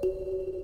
Thank you.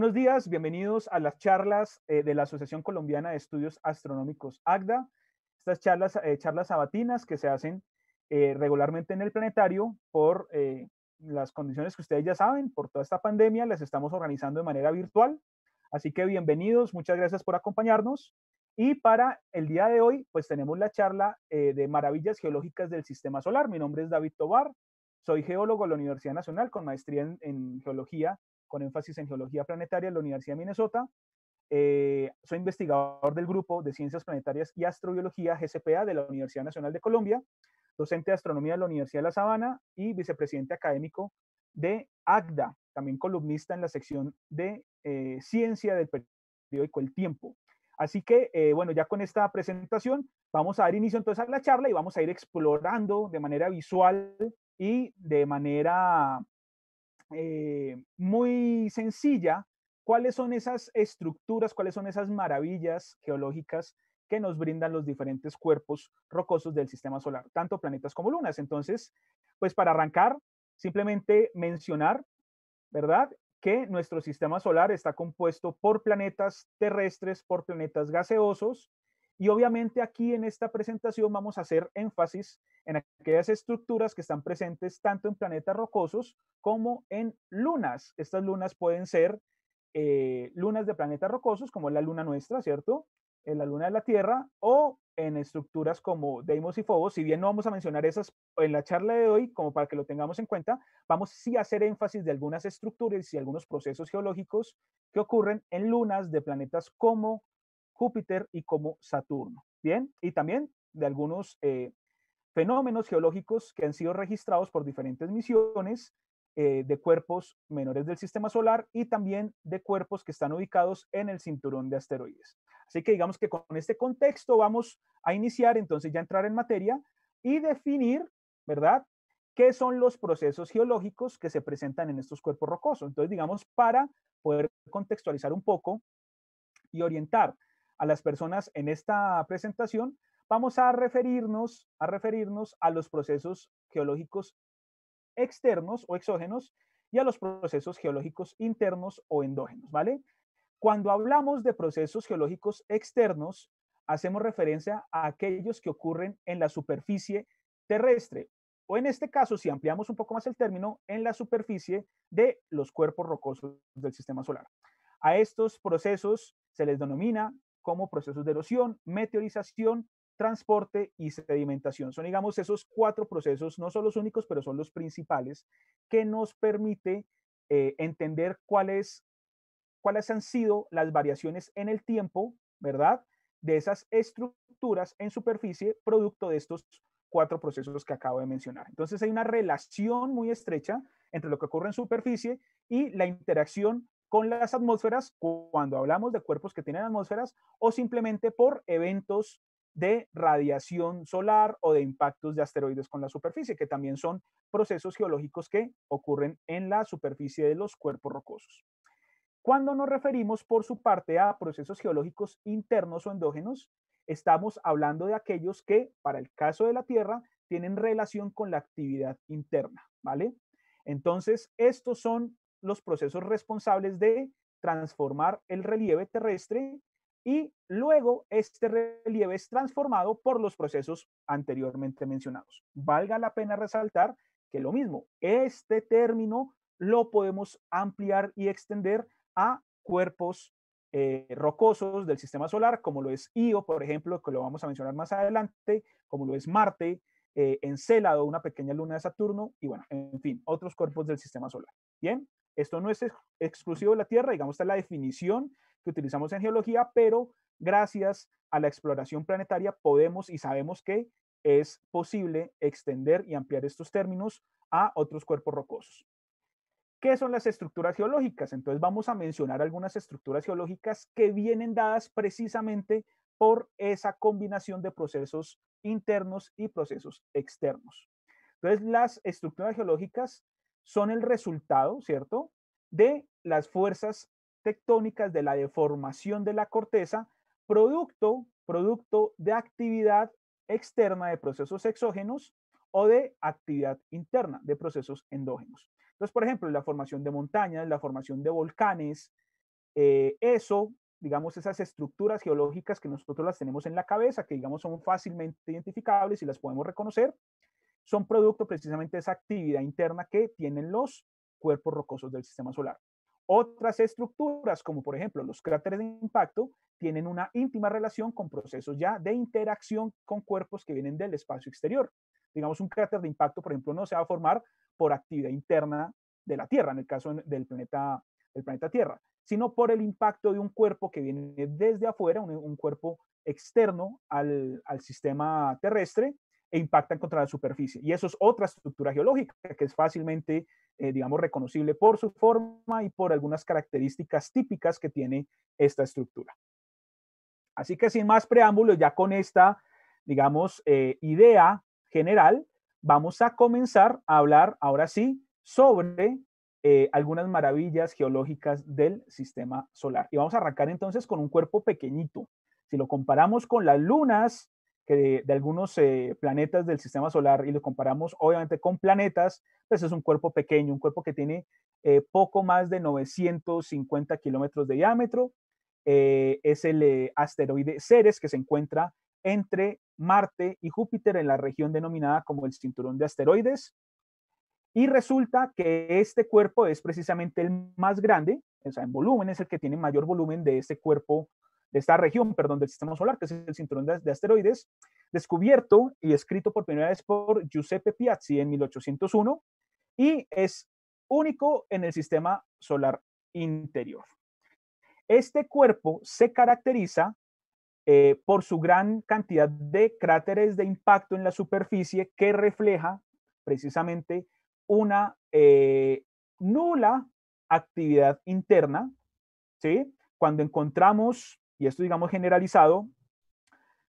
buenos días, bienvenidos a las charlas eh, de la Asociación Colombiana de Estudios Astronómicos AGDA. Estas charlas, eh, charlas sabatinas que se hacen eh, regularmente en el planetario por las condiciones que ustedes ya saben, por toda esta pandemia, las estamos organizando de manera virtual. Así que bienvenidos, muchas gracias por acompañarnos. Y para el día de hoy, pues tenemos la charla de maravillas geológicas del sistema solar. Mi nombre es David Tobar, soy geólogo de la Universidad Nacional con maestría en geología con énfasis en geología planetaria en la Universidad de Minnesota. Eh, soy investigador del Grupo de Ciencias Planetarias y Astrobiología GCPA de la Universidad Nacional de Colombia, docente de astronomía de la Universidad de La Sabana y vicepresidente académico de AGDA, también columnista en la sección de eh, ciencia del periódico El Tiempo. Así que, eh, bueno, ya con esta presentación vamos a dar inicio entonces a la charla y vamos a ir explorando de manera visual y de manera eh, muy sencilla cuáles son esas estructuras, cuáles son esas maravillas geológicas que nos brindan los diferentes cuerpos rocosos del sistema solar, tanto planetas como lunas. Entonces, pues para arrancar, simplemente mencionar, ¿verdad? Que nuestro sistema solar está compuesto por planetas terrestres, por planetas gaseosos, y obviamente aquí en esta presentación vamos a hacer énfasis en aquellas estructuras que están presentes tanto en planetas rocosos como en lunas. Estas lunas pueden ser eh, lunas de planetas rocosos, como la luna nuestra, ¿cierto? En la luna de la Tierra, o en estructuras como Deimos y Fobos. Si bien no vamos a mencionar esas en la charla de hoy, como para que lo tengamos en cuenta, vamos sí a hacer énfasis de algunas estructuras y algunos procesos geológicos que ocurren en lunas de planetas como Júpiter y como Saturno. Bien, y también de algunos eh, fenómenos geológicos que han sido registrados por diferentes misiones eh, de cuerpos menores del sistema solar y también de cuerpos que están ubicados en el cinturón de asteroides. Así que digamos que con este contexto vamos a iniciar entonces ya entrar en materia y definir, ¿verdad? ¿Qué son los procesos geológicos que se presentan en estos cuerpos rocosos? Entonces, digamos, para poder contextualizar un poco y orientar a las personas en esta presentación, vamos a referirnos a, referirnos a los procesos geológicos externos o exógenos y a los procesos geológicos internos o endógenos, ¿vale? Cuando hablamos de procesos geológicos externos, hacemos referencia a aquellos que ocurren en la superficie terrestre, o en este caso, si ampliamos un poco más el término, en la superficie de los cuerpos rocosos del sistema solar. A estos procesos se les denomina como procesos de erosión, meteorización, transporte y sedimentación. Son, digamos, esos cuatro procesos, no son los únicos, pero son los principales, que nos permite eh, entender cuáles, cuáles han sido las variaciones en el tiempo, ¿verdad? De esas estructuras en superficie, producto de estos cuatro procesos que acabo de mencionar. Entonces hay una relación muy estrecha entre lo que ocurre en superficie y la interacción con las atmósferas cuando hablamos de cuerpos que tienen atmósferas o simplemente por eventos de radiación solar o de impactos de asteroides con la superficie, que también son procesos geológicos que ocurren en la superficie de los cuerpos rocosos. Cuando nos referimos, por su parte, a procesos geológicos internos o endógenos, estamos hablando de aquellos que, para el caso de la Tierra, tienen relación con la actividad interna, ¿vale? Entonces, estos son los procesos responsables de transformar el relieve terrestre y luego este relieve es transformado por los procesos anteriormente mencionados. Valga la pena resaltar que lo mismo, este término lo podemos ampliar y extender a cuerpos eh, rocosos del sistema solar, como lo es Io, por ejemplo, que lo vamos a mencionar más adelante, como lo es Marte, eh, Encélado, una pequeña luna de Saturno, y bueno, en fin, otros cuerpos del sistema solar. Bien, esto no es exclusivo de la Tierra, digamos, esta es la definición que utilizamos en geología, pero gracias a la exploración planetaria podemos y sabemos que es posible extender y ampliar estos términos a otros cuerpos rocosos. ¿Qué son las estructuras geológicas? Entonces vamos a mencionar algunas estructuras geológicas que vienen dadas precisamente por esa combinación de procesos internos y procesos externos. Entonces las estructuras geológicas son el resultado, ¿cierto?, de las fuerzas tectónicas de la deformación de la corteza, producto, producto de actividad externa de procesos exógenos o de actividad interna de procesos endógenos. Entonces, por ejemplo, la formación de montañas, la formación de volcanes, eh, eso, digamos, esas estructuras geológicas que nosotros las tenemos en la cabeza, que digamos son fácilmente identificables y las podemos reconocer, son producto precisamente de esa actividad interna que tienen los cuerpos rocosos del sistema solar. Otras estructuras, como por ejemplo los cráteres de impacto, tienen una íntima relación con procesos ya de interacción con cuerpos que vienen del espacio exterior. Digamos, un cráter de impacto, por ejemplo, no se va a formar por actividad interna de la Tierra, en el caso del planeta, del planeta Tierra, sino por el impacto de un cuerpo que viene desde afuera, un, cuerpo externo al, al, sistema terrestre, e impactan contra la superficie. Y eso es otra estructura geológica que es fácilmente, eh, digamos, reconocible por su forma y por algunas características típicas que tiene esta estructura. Así que sin más preámbulos, ya con esta, digamos, eh, idea general, vamos a comenzar a hablar ahora sí sobre eh, algunas maravillas geológicas del sistema solar. Y vamos a arrancar entonces con un cuerpo pequeñito. Si lo comparamos con las lunas de, algunos eh, planetas del sistema solar y lo comparamos obviamente con planetas, pues es un cuerpo pequeño, un cuerpo que tiene eh, poco más de 950 kilómetros de diámetro. Eh, es el asteroide Ceres que se encuentra entre Marte y Júpiter en la región denominada como el cinturón de asteroides. Y resulta que este cuerpo es precisamente el más grande, o sea, en volumen es el que tiene mayor volumen de este cuerpo de esta región, perdón, del sistema solar, que es el cinturón de, asteroides, descubierto y escrito por primera vez por Giuseppe Piazzi en 1801 y es único en el sistema solar interior. Este cuerpo se caracteriza eh, por su gran cantidad de cráteres de impacto en la superficie que refleja precisamente una eh, nula actividad interna, ¿sí? Cuando encontramos y esto digamos generalizado,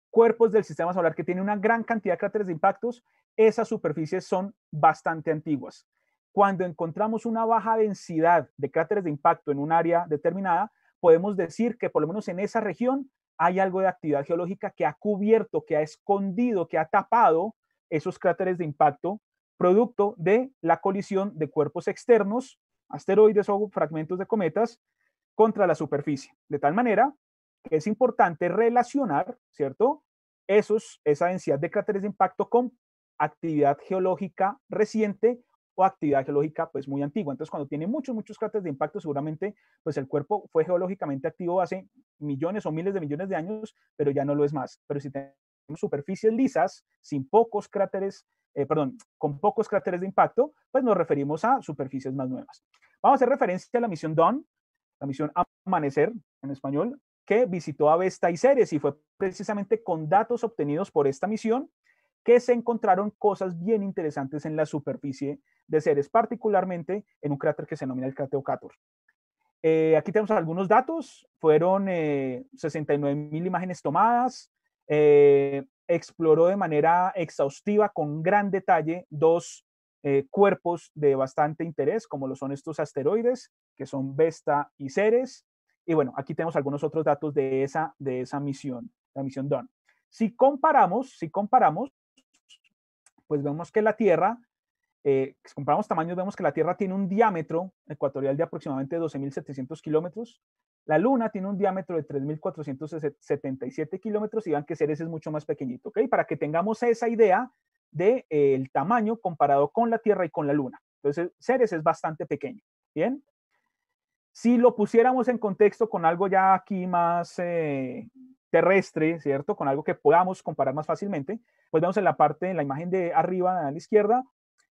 cuerpos del sistema solar que tienen una gran cantidad de cráteres de impactos, esas superficies son bastante antiguas. Cuando encontramos una baja densidad de cráteres de impacto en un área determinada, podemos decir que por lo menos en esa región hay algo de actividad geológica que ha cubierto, que ha escondido, que ha tapado esos cráteres de impacto, producto de la colisión de cuerpos externos, asteroides o fragmentos de cometas, contra la superficie, de tal manera es importante relacionar, ¿cierto? Esos, esa densidad de cráteres de impacto con actividad geológica reciente o actividad geológica pues muy antigua. Entonces, cuando tiene muchos, muchos cráteres de impacto, seguramente pues el cuerpo fue geológicamente activo hace millones o miles de millones de años, pero ya no lo es más. Pero si tenemos superficies lisas, sin pocos cráteres, eh, perdón, con pocos cráteres de impacto, pues nos referimos a superficies más nuevas. Vamos a hacer referencia a la misión Dawn, la misión Amanecer en español, que visitó a Vesta y Ceres y fue precisamente con datos obtenidos por esta misión que se encontraron cosas bien interesantes en la superficie de Ceres, particularmente en un cráter que se denomina el cráter Ocator. Eh, aquí tenemos algunos datos, fueron 69 eh, imágenes tomadas, eh, exploró de manera exhaustiva con gran detalle dos cuerpos de bastante interés, como lo son estos asteroides, que son Vesta y Ceres, y bueno, aquí tenemos algunos otros datos de esa, de esa misión, la misión DON. Si comparamos, si comparamos, pues vemos que la Tierra, eh, si comparamos tamaños, vemos que la Tierra tiene un diámetro ecuatorial de aproximadamente 12.700 kilómetros, la Luna tiene un diámetro de 3.477 kilómetros y vean que Ceres es mucho más pequeñito, ¿ok? Para que tengamos esa idea del de, eh, el tamaño comparado con la Tierra y con la Luna. Entonces, Ceres es bastante pequeño, ¿bien? Si lo pusiéramos en contexto con algo ya aquí más eh, terrestre, ¿cierto? Con algo que podamos comparar más fácilmente, pues vemos en la parte, en la imagen de arriba, a la izquierda,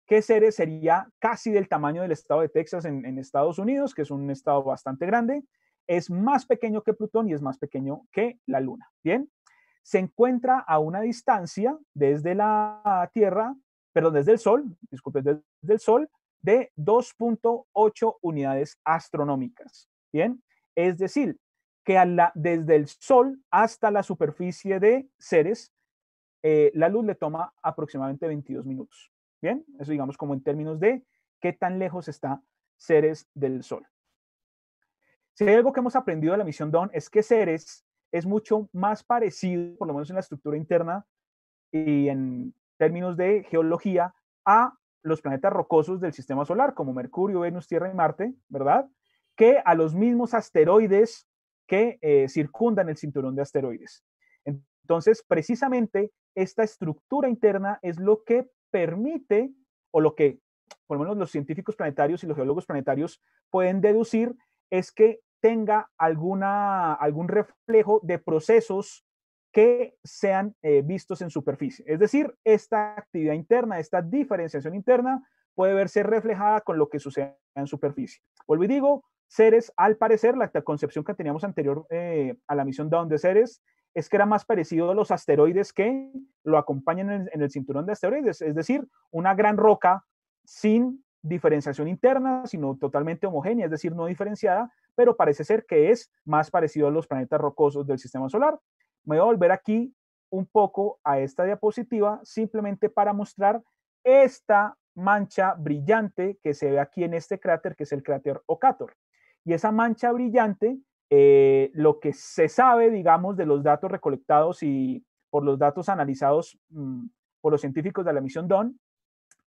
que Ceres sería casi del tamaño del estado de Texas en, en Estados Unidos, que es un estado bastante grande, es más pequeño que Plutón y es más pequeño que la Luna. Bien, se encuentra a una distancia desde la Tierra, perdón, desde el Sol, disculpen, desde el Sol, de 2.8 unidades astronómicas. Bien, es decir, que desde el Sol hasta la superficie de Ceres, eh, la luz le toma aproximadamente 22 minutos. Bien, eso digamos como en términos de qué tan lejos está Ceres del Sol. Si hay algo que hemos aprendido de la misión Dawn es que Ceres es mucho más parecido, por lo menos en la estructura interna y en términos de geología, a los planetas rocosos del sistema solar, como Mercurio, Venus, Tierra y Marte, ¿verdad? Que a los mismos asteroides que eh, circundan el cinturón de asteroides. Entonces, precisamente esta estructura interna es lo que permite, o lo que por lo menos los científicos planetarios y los geólogos planetarios pueden deducir, es que tenga alguna, algún reflejo de procesos que sean eh, vistos en superficie. Es decir, esta actividad interna, esta diferenciación interna puede verse reflejada con lo que sucede en superficie. Vuelvo y digo, Ceres, al parecer, la concepción que teníamos anterior eh, a la misión Down de Ceres es que era más parecido a los asteroides que lo acompañan en el cinturón de asteroides, es decir, una gran roca sin diferenciación interna, sino totalmente homogénea, es decir, no diferenciada, pero parece ser que es más parecido a los planetas rocosos del sistema solar. Me voy a volver aquí un poco a esta diapositiva simplemente para mostrar esta mancha brillante que se ve aquí en este cráter, que es el cráter Ocator. Y esa mancha brillante, eh, lo que se sabe, digamos, de los datos recolectados y por los datos analizados mm, por los científicos de la misión DON,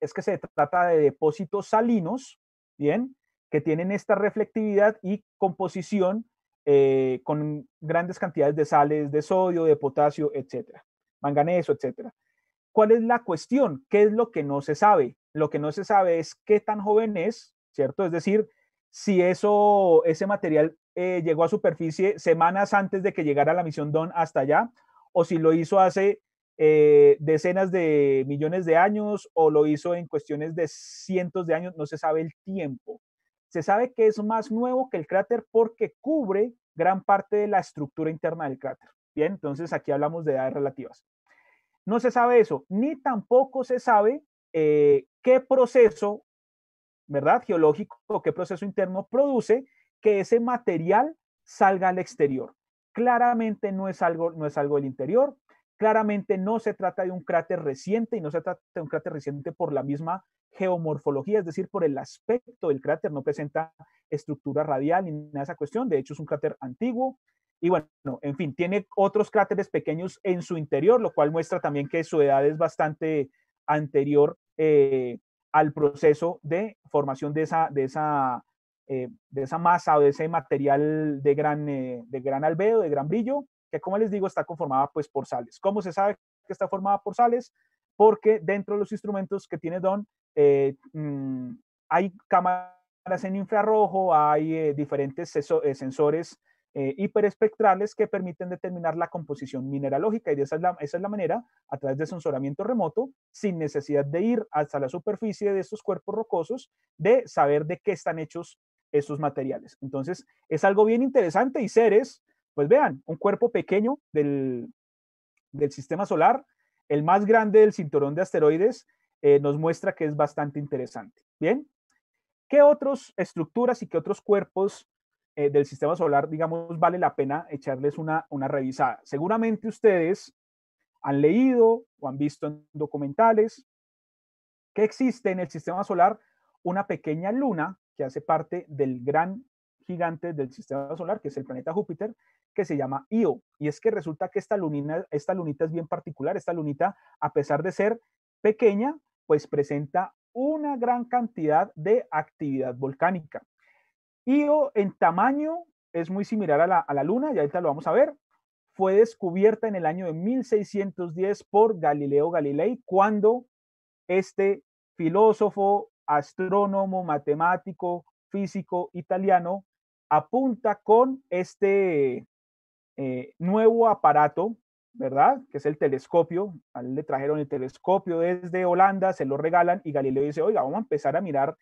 es que se trata de depósitos salinos, ¿bien? Que tienen esta reflectividad y composición eh, con grandes cantidades de sales, de sodio, de potasio, etcétera, manganeso, etcétera. ¿Cuál es la cuestión? ¿Qué es lo que no se sabe? Lo que no se sabe es qué tan joven es, ¿cierto? Es decir, si eso, ese material eh, llegó a superficie semanas antes de que llegara la misión DON hasta allá, o si lo hizo hace eh, decenas de millones de años, o lo hizo en cuestiones de cientos de años, no se sabe el tiempo. Se sabe que es más nuevo que el cráter porque cubre gran parte de la estructura interna del cráter. Bien, entonces aquí hablamos de edades relativas. No se sabe eso, ni tampoco se sabe eh, qué proceso, ¿verdad? Geológico o qué proceso interno produce que ese material salga al exterior. Claramente no es algo, no es algo del interior, Claramente no se trata de un cráter reciente y no se trata de un cráter reciente por la misma geomorfología, es decir, por el aspecto del cráter, no presenta estructura radial ni nada de esa cuestión, de hecho es un cráter antiguo. Y bueno, en fin, tiene otros cráteres pequeños en su interior, lo cual muestra también que su edad es bastante anterior eh, al proceso de formación de esa, de esa, eh, de esa masa o de ese material de gran, eh, de gran albedo, de gran brillo que como les digo está conformada pues por sales. ¿Cómo se sabe que está formada por sales? Porque dentro de los instrumentos que tiene Don eh, mm, hay cámaras en infrarrojo, hay eh, diferentes eh, sensores hiperespectrales que permiten determinar la composición mineralógica y de esa, es la, manera, a través de sensoramiento remoto, sin necesidad de ir hasta la superficie de estos cuerpos rocosos, de saber de qué están hechos esos materiales. Entonces, es algo bien interesante y seres pues vean, un cuerpo pequeño del, sistema solar, el más grande del cinturón de asteroides, eh, nos muestra que es bastante interesante. Bien, ¿qué otras estructuras y qué otros cuerpos eh, del sistema solar, digamos, vale la pena echarles una, una revisada? Seguramente ustedes han leído o han visto en documentales que existe en el sistema solar una pequeña luna que hace parte del gran gigante del sistema solar, que es el planeta Júpiter, que se llama IO. Y es que resulta que esta, lunina, esta lunita es bien particular. Esta lunita, a pesar de ser pequeña, pues presenta una gran cantidad de actividad volcánica. Io en tamaño es muy similar a la, a la, Luna, ya ahorita lo vamos a ver. Fue descubierta en el año de 1610 por Galileo Galilei, cuando este filósofo, astrónomo, matemático, físico italiano apunta con este eh, nuevo aparato, ¿verdad? Que es el telescopio. le trajeron el telescopio desde Holanda, se lo regalan y Galileo dice, oiga, vamos a empezar a mirar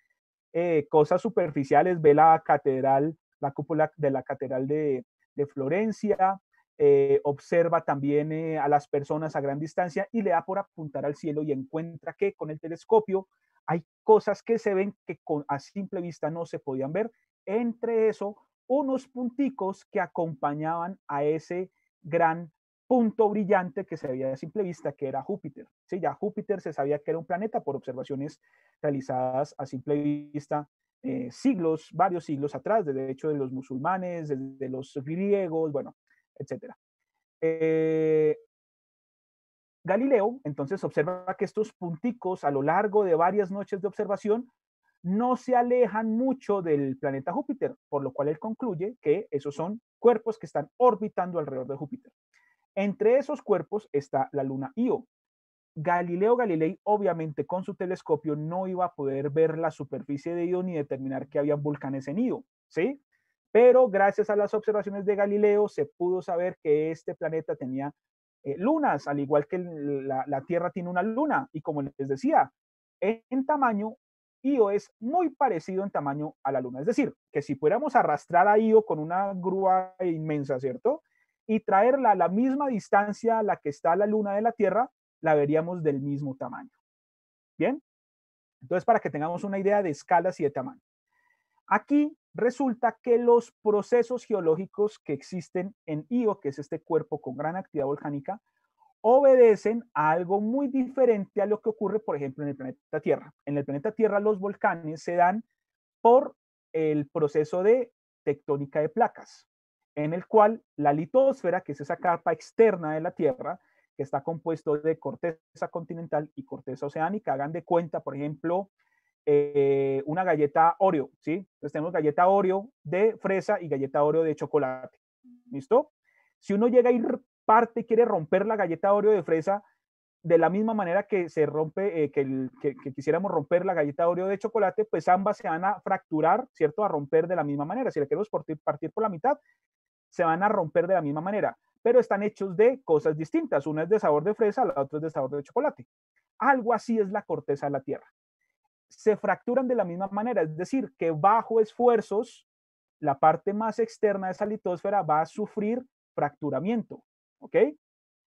eh, cosas superficiales, ve la catedral, la cúpula de la catedral de, Florencia, eh, observa también a las personas a gran distancia y le da por apuntar al cielo y encuentra que con el telescopio hay cosas que se ven que a simple vista no se podían ver. Entre eso, unos punticos que acompañaban a ese gran punto brillante que se veía a simple vista, que era Júpiter. Sí, ya Júpiter se sabía que era un planeta por observaciones realizadas a simple vista eh, siglos, varios siglos atrás, desde hecho de los musulmanes, de, los griegos, bueno, etc. Eh, Galileo entonces observa que estos punticos a lo largo de varias noches de observación no se alejan mucho del planeta Júpiter, por lo cual él concluye que esos son cuerpos que están orbitando alrededor de Júpiter. Entre esos cuerpos está la luna Io. Galileo Galilei, obviamente, con su telescopio no iba a poder ver la superficie de Io ni determinar que había volcanes en Io, ¿sí? Pero gracias a las observaciones de Galileo se pudo saber que este planeta tenía eh, lunas, al igual que la, la Tierra tiene una luna. Y como les decía, en tamaño Io es muy parecido en tamaño a la Luna. Es decir, que si pudiéramos arrastrar a Io con una grúa inmensa, ¿cierto? Y traerla a la misma distancia a la que está la Luna de la Tierra, la veríamos del mismo tamaño. ¿Bien? Entonces, para que tengamos una idea de escalas y de tamaño. Aquí resulta que los procesos geológicos que existen en Io, que es este cuerpo con gran actividad volcánica, obedecen a algo muy diferente a lo que ocurre, por ejemplo, en el planeta Tierra. En el planeta Tierra los volcanes se dan por el proceso de tectónica de placas, en el cual la litosfera, que es esa capa externa de la Tierra, que está compuesto de corteza continental y corteza oceánica, hagan de cuenta, por ejemplo, eh, una galleta Oreo, ¿sí? Entonces tenemos galleta Oreo de fresa y galleta Oreo de chocolate, ¿listo? Si uno llega ir parte quiere romper la galleta Oreo de fresa de la misma manera que se rompe, eh, que, quisiéramos romper la galleta Oreo de chocolate, pues ambas se van a fracturar, ¿cierto? A romper de la misma manera. Si le queremos partir, por la mitad, se van a romper de la misma manera, pero están hechos de cosas distintas. Una es de sabor de fresa, la otra es de sabor de chocolate. Algo así es la corteza de la Tierra. Se fracturan de la misma manera, es decir, que bajo esfuerzos, la parte más externa de esa litosfera va a sufrir fracturamiento. ¿ok?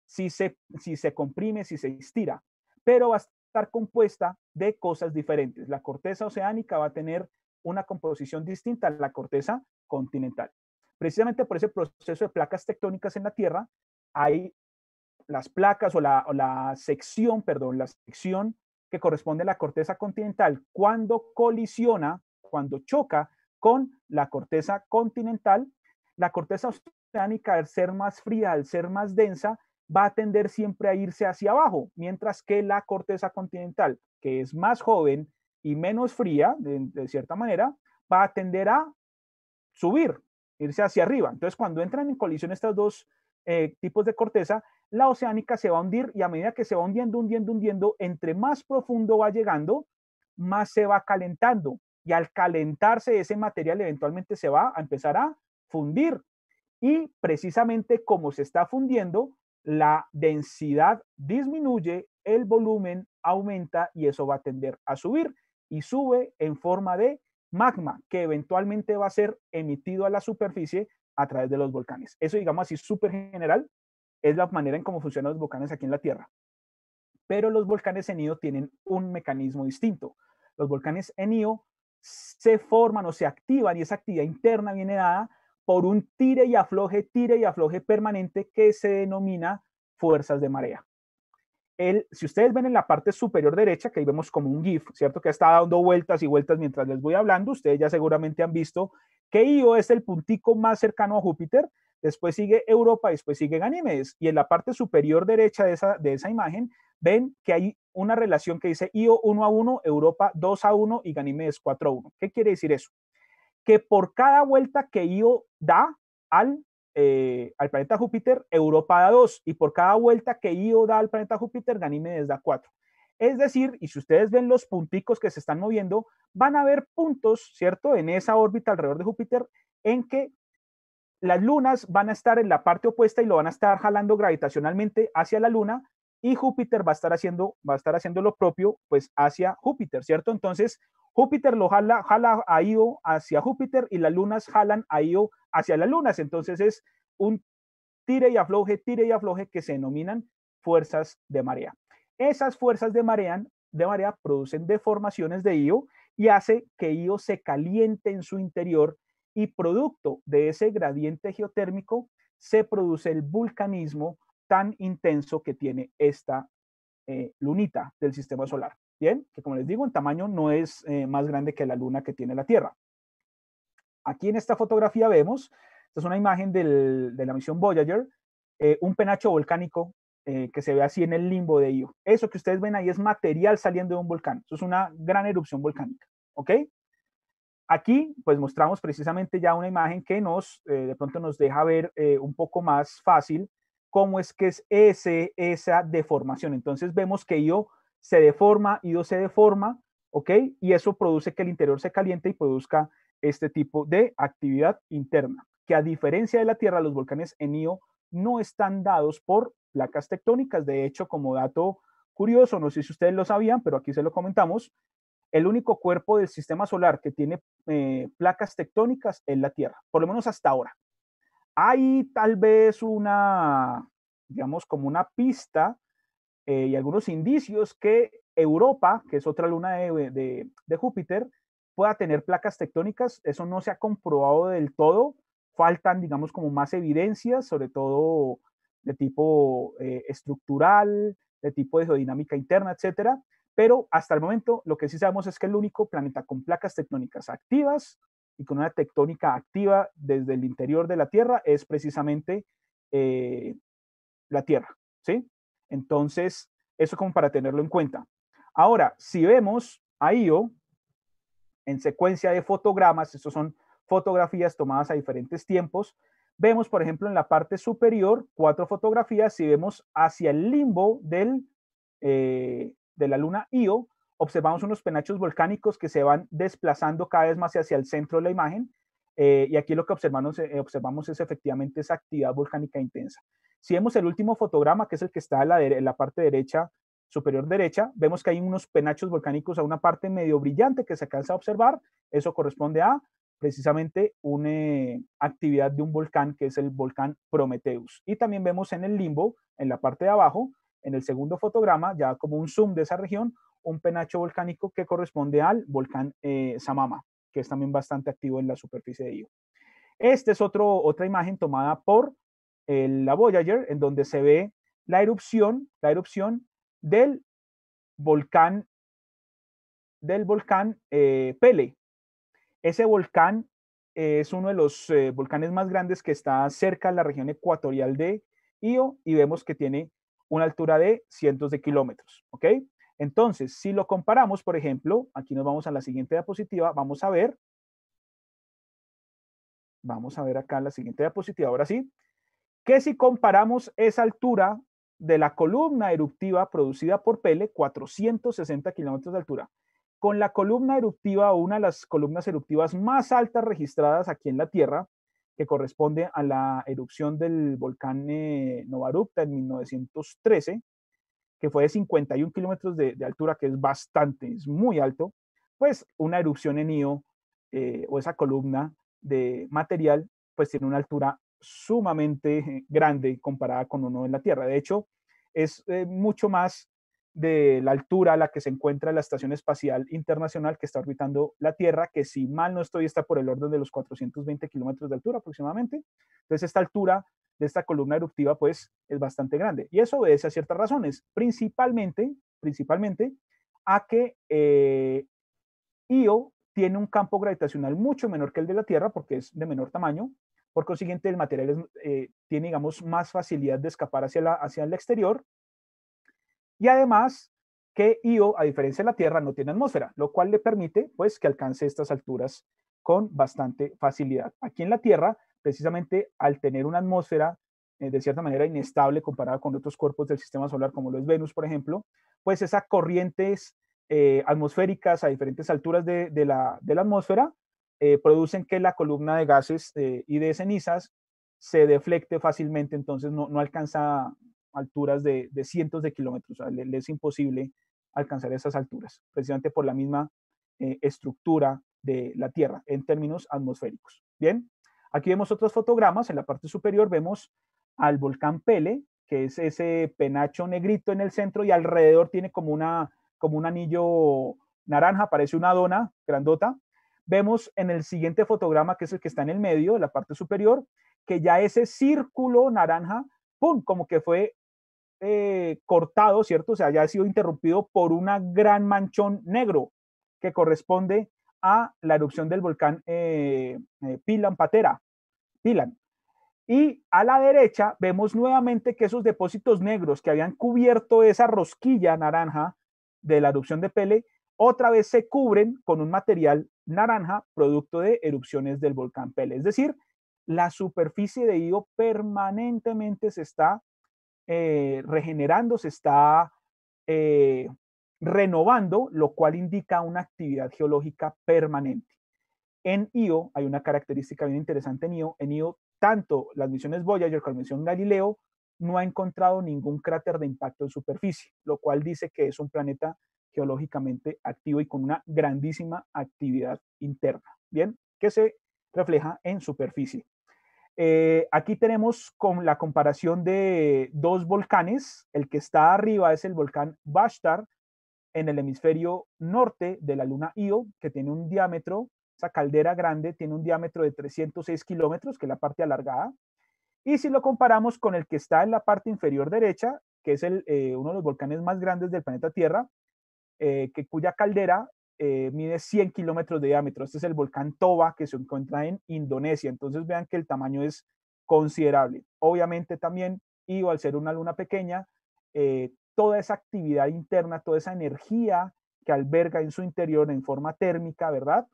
Si se, si se comprime, si se estira, pero va a estar compuesta de cosas diferentes. La corteza oceánica va a tener una composición distinta a la corteza continental. Precisamente por ese proceso de placas tectónicas en la Tierra, hay las placas o la, la sección, perdón, la sección que corresponde a la corteza continental, cuando colisiona, cuando choca con la corteza continental, la corteza al ser más fría, al ser más densa, va a tender siempre a irse hacia abajo, mientras que la corteza continental, que es más joven y menos fría, de, cierta manera, va a tender a subir, irse hacia arriba. Entonces, cuando entran en colisión estos dos eh, tipos de corteza, la oceánica se va a hundir y a medida que se va hundiendo, hundiendo, hundiendo, entre más profundo va llegando, más se va calentando. Y al calentarse ese material eventualmente se va a empezar a fundir y precisamente como se está fundiendo, la densidad disminuye, el volumen aumenta y eso va a tender a subir y sube en forma de magma que eventualmente va a ser emitido a la superficie a través de los volcanes. Eso, digamos así, súper general, es la manera en cómo funcionan los volcanes aquí en la Tierra. Pero los volcanes en Io tienen un mecanismo distinto. Los volcanes en Io se forman o se activan y esa actividad interna viene dada por un tire y afloje, tire y afloje permanente que se denomina fuerzas de marea. El, si ustedes ven en la parte superior derecha, que ahí vemos como un GIF, ¿cierto? Que está dando vueltas y vueltas mientras les voy hablando, ustedes ya seguramente han visto que Io es el puntico más cercano a Júpiter, después sigue Europa, después sigue Ganímedes, y en la parte superior derecha de esa, de esa imagen ven que hay una relación que dice Io 1 a 1, Europa 2 a 1 y Ganímedes 4 a 1. ¿Qué quiere decir eso? que por cada vuelta que Io da al, eh, al planeta Júpiter, Europa da dos, y por cada vuelta que Io da al planeta Júpiter, Ganímedes da cuatro. Es decir, y si ustedes ven los punticos que se están moviendo, van a haber puntos, ¿cierto?, en esa órbita alrededor de Júpiter en que las lunas van a estar en la parte opuesta y lo van a estar jalando gravitacionalmente hacia la luna y Júpiter va a estar haciendo, va a estar haciendo lo propio, pues hacia Júpiter, ¿cierto? Entonces, Júpiter lo jala, jala a Io hacia Júpiter y las lunas jalan a Io hacia las lunas. Entonces es un tire y afloje, tire y afloje que se denominan fuerzas de marea. Esas fuerzas de marea, de marea producen deformaciones de Io y hace que Io se caliente en su interior y producto de ese gradiente geotérmico se produce el vulcanismo tan intenso que tiene esta eh, lunita del sistema solar. Bien, que como les digo, en tamaño no es eh, más grande que la luna que tiene la Tierra. Aquí en esta fotografía vemos, esta es una imagen de la misión Voyager, eh, un penacho volcánico que se ve así en el limbo de Io. Eso que ustedes ven ahí es material saliendo de un volcán. Eso es una gran erupción volcánica. ¿Ok? Aquí, pues mostramos precisamente ya una imagen que nos, de pronto nos deja ver un poco más fácil cómo es que es ese, esa deformación. Entonces vemos que IO se deforma, IO se deforma, ¿ok? Y eso produce que el interior se caliente y produzca este tipo de actividad interna, que a diferencia de la Tierra, los volcanes en IO no están dados por placas tectónicas. De hecho, como dato curioso, no sé si ustedes lo sabían, pero aquí se lo comentamos, el único cuerpo del sistema solar que tiene eh, placas tectónicas es la Tierra, por lo menos hasta ahora. Hay tal vez una, digamos, como una pista eh, y algunos indicios que Europa, que es otra luna de, Júpiter, pueda tener placas tectónicas. Eso no se ha comprobado del todo. Faltan, digamos, como más evidencias, sobre todo de tipo eh, estructural, de tipo de geodinámica interna, etcétera. Pero hasta el momento lo que sí sabemos es que el único planeta con placas tectónicas activas y con una tectónica activa desde el interior de la Tierra es precisamente eh, la Tierra, ¿sí? Entonces, eso como para tenerlo en cuenta. Ahora, si vemos a Io en secuencia de fotogramas, estos son fotografías tomadas a diferentes tiempos, vemos, por ejemplo, en la parte superior cuatro fotografías, si vemos hacia el limbo del, eh, de la luna Io, observamos unos penachos volcánicos que se van desplazando cada vez más hacia el centro de la imagen. Eh, y aquí lo que observamos, eh, observamos es efectivamente esa actividad volcánica intensa. Si vemos el último fotograma, que es el que está en la, la parte derecha, superior derecha, vemos que hay unos penachos volcánicos a una parte medio brillante que se alcanza a observar. Eso corresponde a precisamente una eh, actividad de un volcán que es el volcán Prometheus. Y también vemos en el limbo, en la parte de abajo, en el segundo fotograma, ya como un zoom de esa región, un penacho volcánico que corresponde al volcán eh, Samama, que es también bastante activo en la superficie de Io. Esta es otro, otra imagen tomada por la Voyager, en donde se ve la erupción, la erupción del volcán, del volcán eh, Pele. Ese volcán es uno de los eh, volcanes más grandes que está cerca de la región ecuatorial de Io y vemos que tiene una altura de cientos de kilómetros, ¿ok? Entonces, si lo comparamos, por ejemplo, aquí nos vamos a la siguiente diapositiva, vamos a ver, vamos a ver acá la siguiente diapositiva, ahora sí, que si comparamos esa altura de la columna eruptiva producida por Pele, 460 kilómetros de altura, con la columna eruptiva, una de las columnas eruptivas más altas registradas aquí en la Tierra, que corresponde a la erupción del volcán eh, Novarupta en 1913, que fue de 51 kilómetros de, altura, que es bastante, es muy alto, pues una erupción en Io eh, o esa columna de material, pues tiene una altura sumamente grande comparada con uno en la Tierra. De hecho, es eh, mucho más de la altura a la que se encuentra la Estación Espacial Internacional que está orbitando la Tierra, que si mal no estoy está por el orden de los 420 kilómetros de altura aproximadamente. Entonces esta altura de esta columna eruptiva pues es bastante grande. Y eso obedece a ciertas razones, principalmente, principalmente a que eh, Io tiene un campo gravitacional mucho menor que el de la Tierra porque es de menor tamaño. Por consiguiente, el material eh, tiene, digamos, más facilidad de escapar hacia, la, hacia el exterior. Y además que Io, a diferencia de la Tierra, no tiene atmósfera, lo cual le permite pues que alcance estas alturas con bastante facilidad. Aquí en la Tierra precisamente al tener una atmósfera eh, de cierta manera inestable comparada con otros cuerpos del sistema solar, como lo es Venus, por ejemplo, pues esas corrientes eh, atmosféricas a diferentes alturas de, la, atmósfera eh, producen que la columna de gases y de cenizas se deflecte fácilmente, entonces no, alcanza alturas de, cientos de kilómetros, es imposible alcanzar esas alturas, precisamente por la misma estructura de la Tierra en términos atmosféricos. Bien, Aquí vemos otros fotogramas. En la parte superior vemos al volcán Pele, que es ese penacho negrito en el centro y alrededor tiene como, una, como un anillo naranja, parece una dona grandota. Vemos en el siguiente fotograma, que es el que está en el medio, en la parte superior, que ya ese círculo naranja, ¡pum!, como que fue eh, cortado, ¿cierto? O sea, ya ha sido interrumpido por una gran manchón negro que corresponde a la erupción del volcán eh, eh, y a la derecha vemos nuevamente que esos depósitos negros que habían cubierto esa rosquilla naranja de la erupción de Pele, otra vez se cubren con un material naranja producto de erupciones del volcán Pele. Es decir, la superficie de Io permanentemente se está eh, regenerando, se está eh, renovando, lo cual indica una actividad geológica permanente. En IO hay una característica bien interesante en IO. En IO, tanto las misiones Voyager como la misión Galileo no ha encontrado ningún cráter de impacto en superficie, lo cual dice que es un planeta geológicamente activo y con una grandísima actividad interna, ¿bien? Que se refleja en superficie. Eh, aquí tenemos con la comparación de dos volcanes. El que está arriba es el volcán bastar en el hemisferio norte de la luna Io, que tiene un diámetro esa caldera grande tiene un diámetro de 306 kilómetros, que es la parte alargada. Y si lo comparamos con el que está en la parte inferior derecha, que es el, eh, uno de los volcanes más grandes del planeta Tierra, eh, que, cuya caldera eh, mide 100 kilómetros de diámetro. Este es el volcán Toba, que se encuentra en Indonesia. Entonces vean que el tamaño es considerable. Obviamente también, y al ser una luna pequeña, toda esa actividad interna, toda esa energía que alberga en su interior en forma térmica, ¿verdad?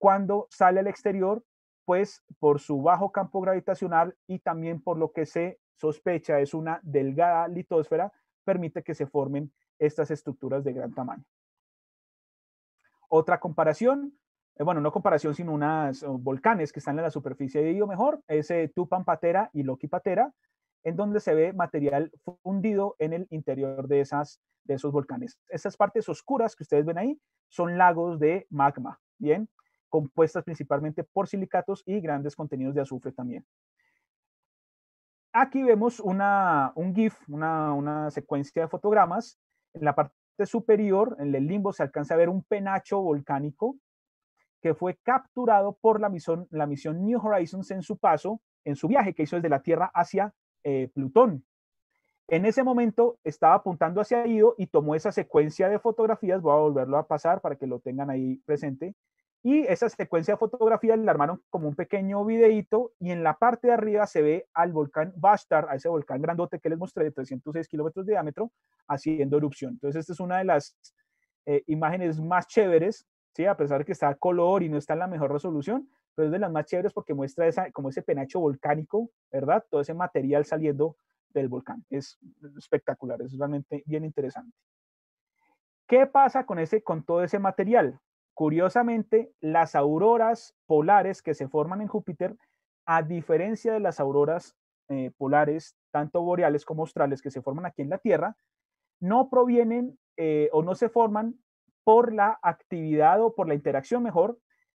Cuando sale al exterior, pues por su bajo campo gravitacional y también por lo que se sospecha es una delgada litosfera, permite que se formen estas estructuras de gran tamaño. Otra comparación, eh, bueno, no comparación, sino unos eh, volcanes que están en la superficie de Io mejor, es eh, Tupan Patera y Loki Patera, en donde se ve material fundido en el interior de, esas, de esos volcanes. Esas partes oscuras que ustedes ven ahí son lagos de magma, ¿bien? compuestas principalmente por silicatos y grandes contenidos de azufre también. Aquí vemos una, un GIF, una, secuencia de fotogramas. En la parte superior, en el limbo, se alcanza a ver un penacho volcánico que fue capturado por la misión, la misión New Horizons en su paso, en su viaje que hizo desde la Tierra hacia eh, Plutón. En ese momento estaba apuntando hacia ido y tomó esa secuencia de fotografías. Voy a volverlo a pasar para que lo tengan ahí presente. Y esa secuencia de fotografías la armaron como un pequeño videíto y en la parte de arriba se ve al volcán Bastar, a ese volcán grandote que les mostré de 306 kilómetros de diámetro, haciendo erupción. Entonces, esta es una de las eh, imágenes más chéveres, ¿sí? a pesar de que está a color y no está en la mejor resolución, pero es de las más chéveres porque muestra como ese penacho volcánico, ¿verdad? Todo ese material saliendo del volcán. Es espectacular, es realmente bien interesante. ¿Qué pasa con, ese, con todo ese material? Curiosamente, las auroras polares que se forman en Júpiter, a diferencia de las auroras eh, polares, tanto boreales como australes, que se forman aquí en la Tierra, no provienen eh, o no se forman por la actividad o por la interacción, mejor,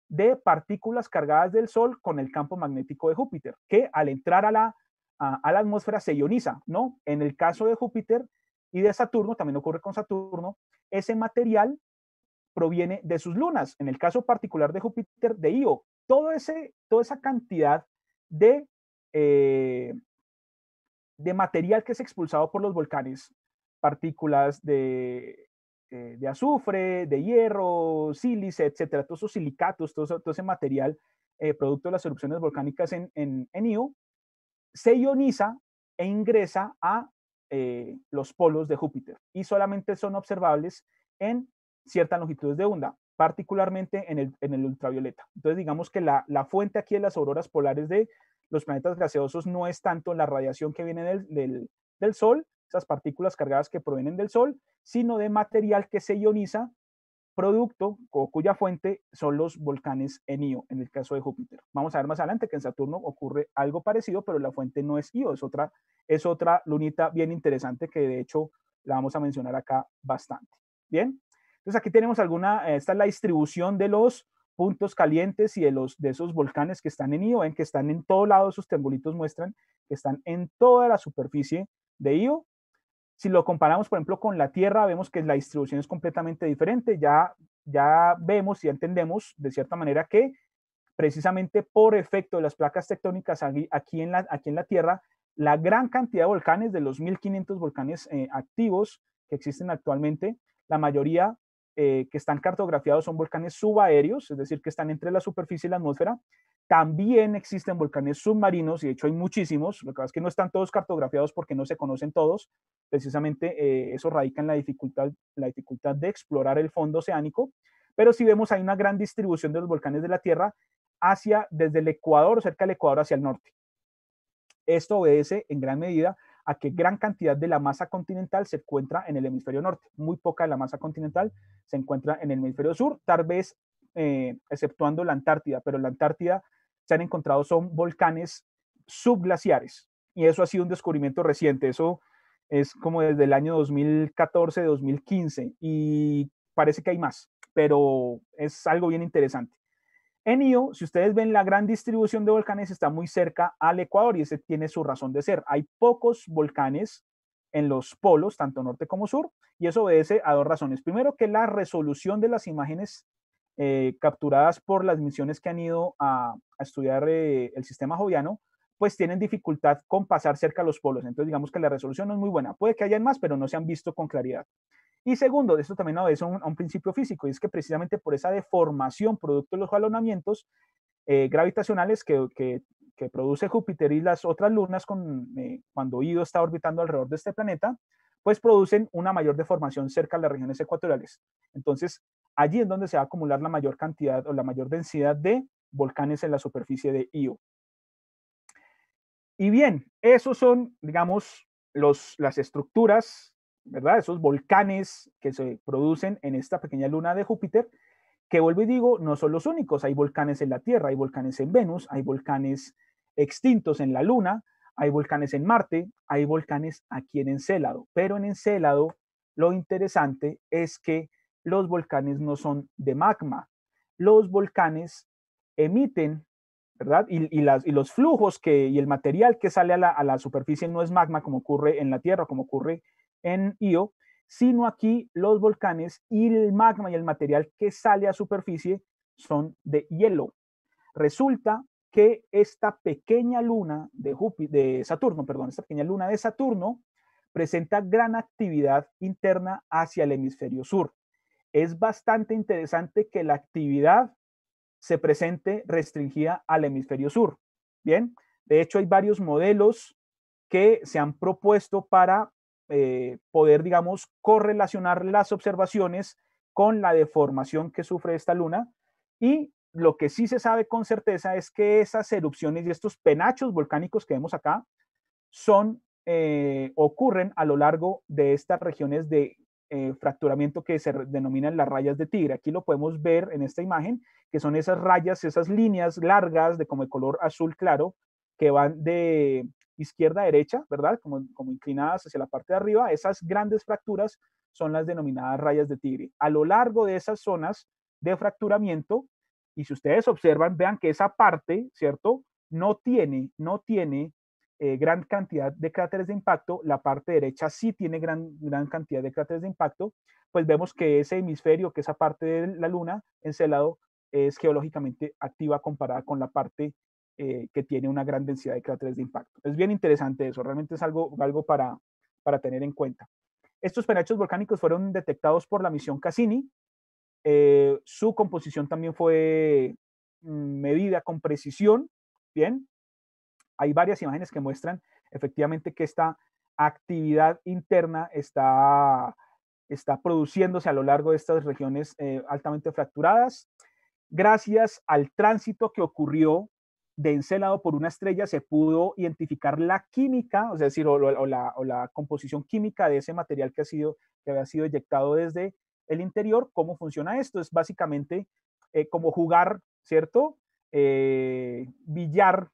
de partículas cargadas del Sol con el campo magnético de Júpiter, que al entrar a la, a la atmósfera se ioniza, ¿no? En el caso de Júpiter y de Saturno, también ocurre con Saturno, ese material proviene de sus lunas, en el caso particular de Júpiter, de Io. Todo ese, toda esa cantidad de, eh, de material que es expulsado por los volcanes, partículas eh, de, azufre, de hierro, sílice, etcétera, todos esos silicatos, todo, ese material eh, producto de las erupciones volcánicas en Io, se ioniza e ingresa a los polos de Júpiter y solamente son observables en ciertas longitudes de onda, particularmente en el, en el ultravioleta. Entonces, digamos que la, fuente aquí de las auroras polares de los planetas gaseosos no es tanto la radiación que viene del, Sol, esas partículas cargadas que provienen del Sol, sino de material que se ioniza producto o cuya fuente son los volcanes en Io, en el caso de Júpiter. Vamos a ver más adelante que en Saturno ocurre algo parecido, pero la fuente no es Io, es otra, es otra lunita bien interesante que de hecho la vamos a mencionar acá bastante. Bien, entonces aquí tenemos alguna, eh, esta es la distribución de los puntos calientes y de, los, de esos volcanes que están en Io, en que están en todo lado, esos triangulitos muestran que están en toda la superficie de Io. Si lo comparamos, por ejemplo, con la Tierra, vemos que la distribución es completamente diferente. Ya, ya vemos y entendemos, de cierta manera, que precisamente por efecto de las placas tectónicas aquí, en, la, aquí en la Tierra, la gran cantidad de volcanes, de los 1.500 volcanes eh, activos que existen actualmente, la mayoría eh, que están cartografiados son volcanes subaéreos, es decir, que están entre la superficie y la atmósfera. También existen volcanes submarinos, y de hecho hay muchísimos, lo que pasa es que no están todos cartografiados porque no se conocen todos, precisamente eh, eso radica en la dificultad, la dificultad de explorar el fondo oceánico, pero si vemos hay una gran distribución de los volcanes de la Tierra hacia, desde el Ecuador, cerca del Ecuador hacia el norte. Esto obedece en gran medida a que gran cantidad de la masa continental se encuentra en el hemisferio norte, muy poca de la masa continental se encuentra en el hemisferio sur, tal vez eh, exceptuando la Antártida, pero en la Antártida se han encontrado son volcanes subglaciares y eso ha sido un descubrimiento reciente, eso es como desde el año 2014, 2015 y parece que hay más, pero es algo bien interesante. En IO, si ustedes ven, la gran distribución de volcanes está muy cerca al Ecuador y ese tiene su razón de ser. Hay pocos volcanes en los polos, tanto norte como sur, y eso obedece a dos razones. Primero, que la resolución de las imágenes eh, capturadas por las misiones que han ido a, estudiar eh, el sistema joviano, pues tienen dificultad con pasar cerca a los polos. Entonces, digamos que la resolución no es muy buena. Puede que hayan más, pero no se han visto con claridad. Y segundo, esto también es un, un principio físico, y es que precisamente por esa deformación producto de los jalonamientos eh, gravitacionales que, produce Júpiter y las otras lunas eh, cuando Io está orbitando alrededor de este planeta, pues producen una mayor deformación cerca de las regiones ecuatoriales. Entonces, allí es donde se va a acumular la mayor cantidad o la mayor densidad de volcanes en la superficie de Io. Y bien, esos son, digamos, los, las estructuras ¿verdad? Esos volcanes que se producen en esta pequeña luna de Júpiter, que vuelvo y digo, no son los únicos, hay volcanes en la Tierra, hay volcanes en Venus, hay volcanes extintos en la Luna, hay volcanes en Marte, hay volcanes aquí en Encélado, pero en Encélado lo interesante es que los volcanes no son de magma, los volcanes emiten ¿verdad? Y, las, y, los flujos que, y el material que sale a la, a la, superficie no es magma como ocurre en la Tierra, como ocurre en Io, sino aquí los volcanes y el magma y el material que sale a superficie son de hielo. Resulta que esta pequeña luna de, Saturno, perdón, esta pequeña luna de Saturno presenta gran actividad interna hacia el hemisferio sur. Es bastante interesante que la actividad se presente restringida al hemisferio sur. Bien, de hecho hay varios modelos que se han propuesto para eh, poder, digamos, correlacionar las observaciones con la deformación que sufre esta luna. Y lo que sí se sabe con certeza es que esas erupciones y estos penachos volcánicos que vemos acá son, eh, ocurren a lo largo de estas regiones de eh, fracturamiento que se denominan las rayas de tigre. Aquí lo podemos ver en esta imagen, que son esas rayas, esas líneas largas de como el color azul claro, que van de izquierda-derecha, ¿verdad? Como, como inclinadas hacia la parte de arriba, esas grandes fracturas son las denominadas rayas de tigre. A lo largo de esas zonas de fracturamiento, y si ustedes observan, vean que esa parte, ¿cierto? No tiene, no tiene eh, gran cantidad de cráteres de impacto, la parte derecha sí tiene gran, gran cantidad de cráteres de impacto, pues vemos que ese hemisferio, que esa parte de la Luna, en ese lado es geológicamente activa comparada con la parte eh, que tiene una gran densidad de cráteres de impacto. Es bien interesante eso, realmente es algo, algo para, para tener en cuenta. Estos penachos volcánicos fueron detectados por la misión Cassini. Eh, su composición también fue mm, medida con precisión. Bien, hay varias imágenes que muestran efectivamente que esta actividad interna está, está produciéndose a lo largo de estas regiones eh, altamente fracturadas, gracias al tránsito que ocurrió de encelado por una estrella se pudo identificar la química, es decir, o, sea, la, o, la, composición química de ese material que, ha sido, que había sido eyectado desde el interior. ¿Cómo funciona esto? Es básicamente eh, como jugar, ¿cierto? Eh, billar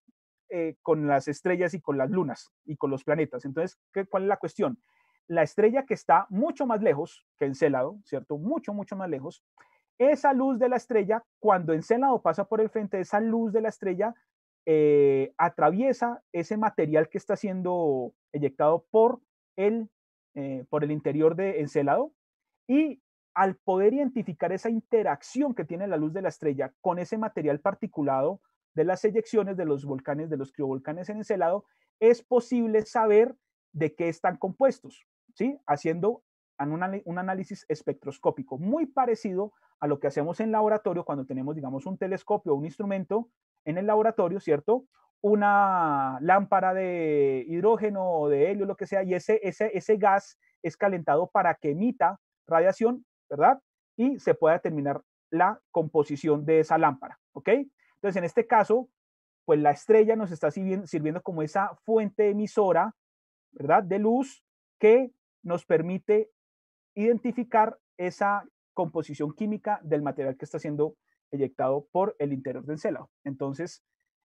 eh, con las estrellas y con las lunas y con los planetas. Entonces, ¿qué, ¿cuál es la cuestión? La estrella que está mucho más lejos que Encelado, ¿cierto? Mucho, mucho más lejos, esa luz de la estrella, cuando Encelado pasa por el frente, esa luz de la estrella eh, atraviesa ese material que está siendo eyectado por el, eh, por el interior de Encelado y al poder identificar esa interacción que tiene la luz de la estrella con ese material particulado de las eyecciones de los volcanes, de los criovolcanes en Encelado, es posible saber de qué están compuestos, ¿sí? Haciendo un, un análisis espectroscópico muy parecido a lo que hacemos en laboratorio cuando tenemos, digamos, un telescopio o un instrumento en el laboratorio, ¿cierto? Una lámpara de hidrógeno o de helio, lo que sea, y ese, ese, gas es calentado para que emita radiación, ¿verdad? Y se pueda determinar la composición de esa lámpara, ¿ok? Entonces, en este caso, pues la estrella nos está sirviendo como esa fuente emisora, ¿verdad? De luz que nos permite identificar esa composición química del material que está siendo eyectado por el interior del celado. Entonces,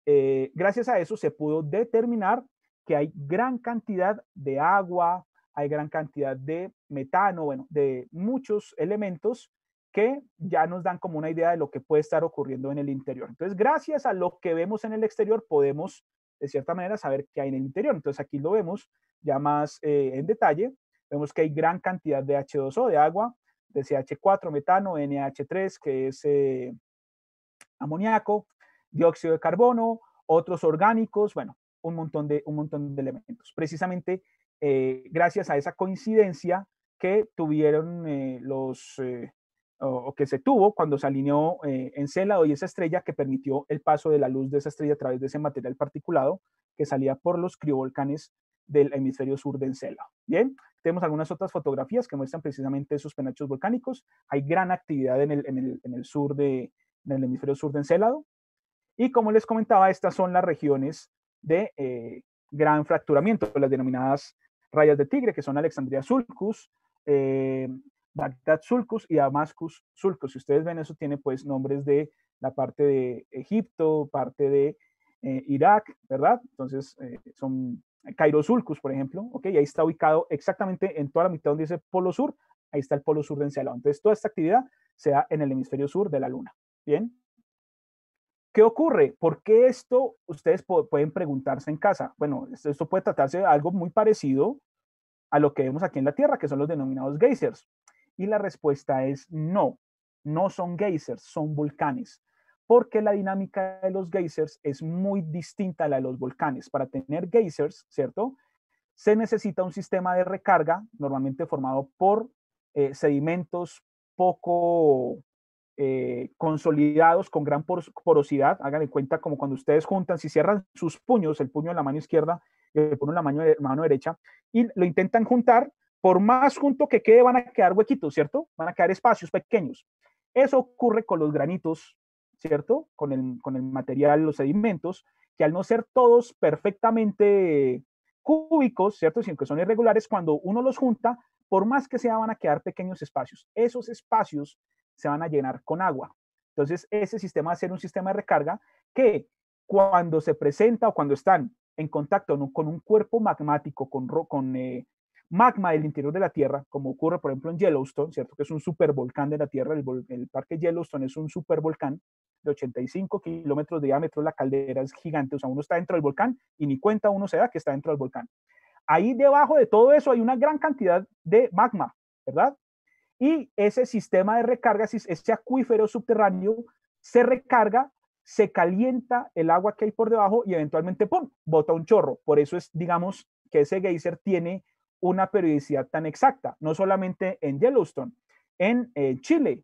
eh, gracias a eso se pudo determinar que hay gran cantidad de agua, hay gran cantidad de metano, bueno, de muchos elementos que ya nos dan como una idea de lo que puede estar ocurriendo en el interior. Entonces, gracias a lo que vemos en el exterior, podemos, de cierta manera, saber qué hay en el interior. Entonces, aquí lo vemos ya más eh, en detalle. Vemos que hay gran cantidad de H2O, de agua, de CH4, metano, NH3, que es eh, amoníaco, dióxido de carbono, otros orgánicos, bueno, un montón de, un montón de elementos. Precisamente eh, gracias a esa coincidencia que tuvieron eh, los, o, que se tuvo cuando se alineó Encélado y esa estrella que permitió el paso de la luz de esa estrella a través de ese material particulado que salía por los criovolcanes del hemisferio sur de Encélado. Bien, tenemos algunas otras fotografías que muestran precisamente esos penachos volcánicos. Hay gran actividad en el, en el, sur de, el hemisferio sur de Encelado. Y como les comentaba, estas son las regiones de eh, gran fracturamiento, las denominadas rayas de tigre, que son Alexandria Sulcus, eh, Bagdad Sulcus y Damascus Sulcus. Si ustedes ven eso, tiene pues nombres de la parte de Egipto, parte de eh, Irak, ¿verdad? Entonces son Sulcus, por ejemplo, ¿ok? ahí está ubicado exactamente en toda la mitad donde dice polo sur, ahí está el polo sur de cielo, Entonces, toda esta actividad se da en el hemisferio sur de la Luna, ¿bien? ¿Qué ocurre? ¿Por qué esto ustedes pueden preguntarse en casa? Bueno, esto, puede tratarse de algo muy parecido a lo que vemos aquí en la Tierra, que son los denominados geysers. Y la respuesta es no, no son geysers, son volcanes porque la dinámica de los geysers es muy distinta a la de los volcanes. Para tener geysers, ¿cierto? Se necesita un sistema de recarga, normalmente formado por eh, sedimentos poco eh, consolidados con gran porosidad. Hagan en cuenta como cuando ustedes juntan, si cierran sus puños, el puño de la mano izquierda, el puño de la mano, mano derecha, y lo intentan juntar, por más junto que quede, van a quedar huequitos, ¿cierto? Van a quedar espacios pequeños. Eso ocurre con los granitos ¿cierto? Con el, con el material, los sedimentos, que al no ser todos perfectamente cúbicos, ¿cierto? Sino que son irregulares, cuando uno los junta, por más que sea, van a quedar pequeños espacios. Esos espacios se van a llenar con agua. Entonces, ese sistema va a ser un sistema de recarga que cuando se presenta o cuando están en contacto con un cuerpo magmático, con, con eh, magma del interior de la Tierra, como ocurre, por ejemplo, en Yellowstone, ¿cierto? Que es un supervolcán de la Tierra, el, el parque Yellowstone es un supervolcán, de 85 kilómetros de diámetro, la caldera es gigante, o sea, uno está dentro del volcán y ni cuenta uno se da que está dentro del volcán. Ahí debajo de todo eso hay una gran cantidad de magma, ¿verdad? Y ese sistema de recarga, ese acuífero subterráneo, se recarga, se calienta el agua que hay por debajo y eventualmente, ¡pum!, bota un chorro. Por eso es, digamos, que ese geyser tiene una periodicidad tan exacta, no solamente en Yellowstone, en Chile,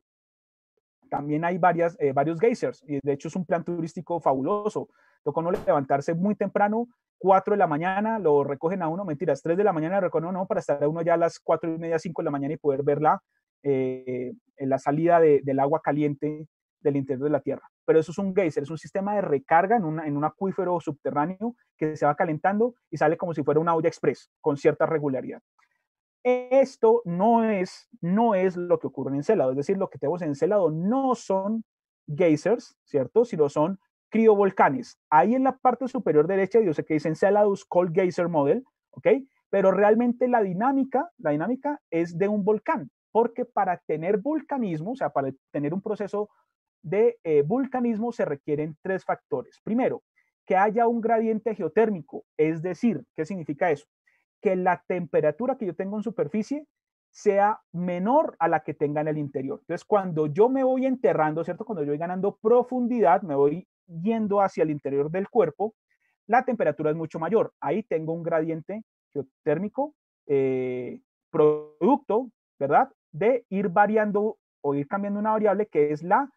también hay varias, eh, varios geysers y de hecho es un plan turístico fabuloso. Tocó uno levantarse muy temprano, 4 de la mañana, lo recogen a uno, mentiras, 3 de la mañana lo recogen a uno para estar a uno ya a las 4 y media, 5 de la mañana y poder ver la, eh, la salida del agua caliente del interior de la Tierra. Pero eso es un geyser, es un sistema de recarga en, en un acuífero subterráneo que se va calentando y sale como si fuera una olla express con cierta regularidad esto no es, no es lo que ocurre en Encelado, es decir, lo que tenemos en Encelado no son geysers, ¿cierto? Sino son criovolcanes. Ahí en la parte superior derecha, yo sé que dicen Enceladus Cold Geyser Model, ¿ok? Pero realmente la dinámica, la dinámica es de un volcán, porque para tener vulcanismo, o sea, para tener un proceso de eh, vulcanismo se requieren tres factores. Primero, que haya un gradiente geotérmico, es decir, ¿qué significa eso? que la temperatura que yo tengo en superficie sea menor a la que tenga en el interior. Entonces, cuando yo me voy enterrando, ¿cierto? Cuando yo voy ganando profundidad, me voy yendo hacia el interior del cuerpo, la temperatura es mucho mayor. Ahí tengo un gradiente geotérmico eh, producto, ¿verdad? De ir variando o ir cambiando una variable que es la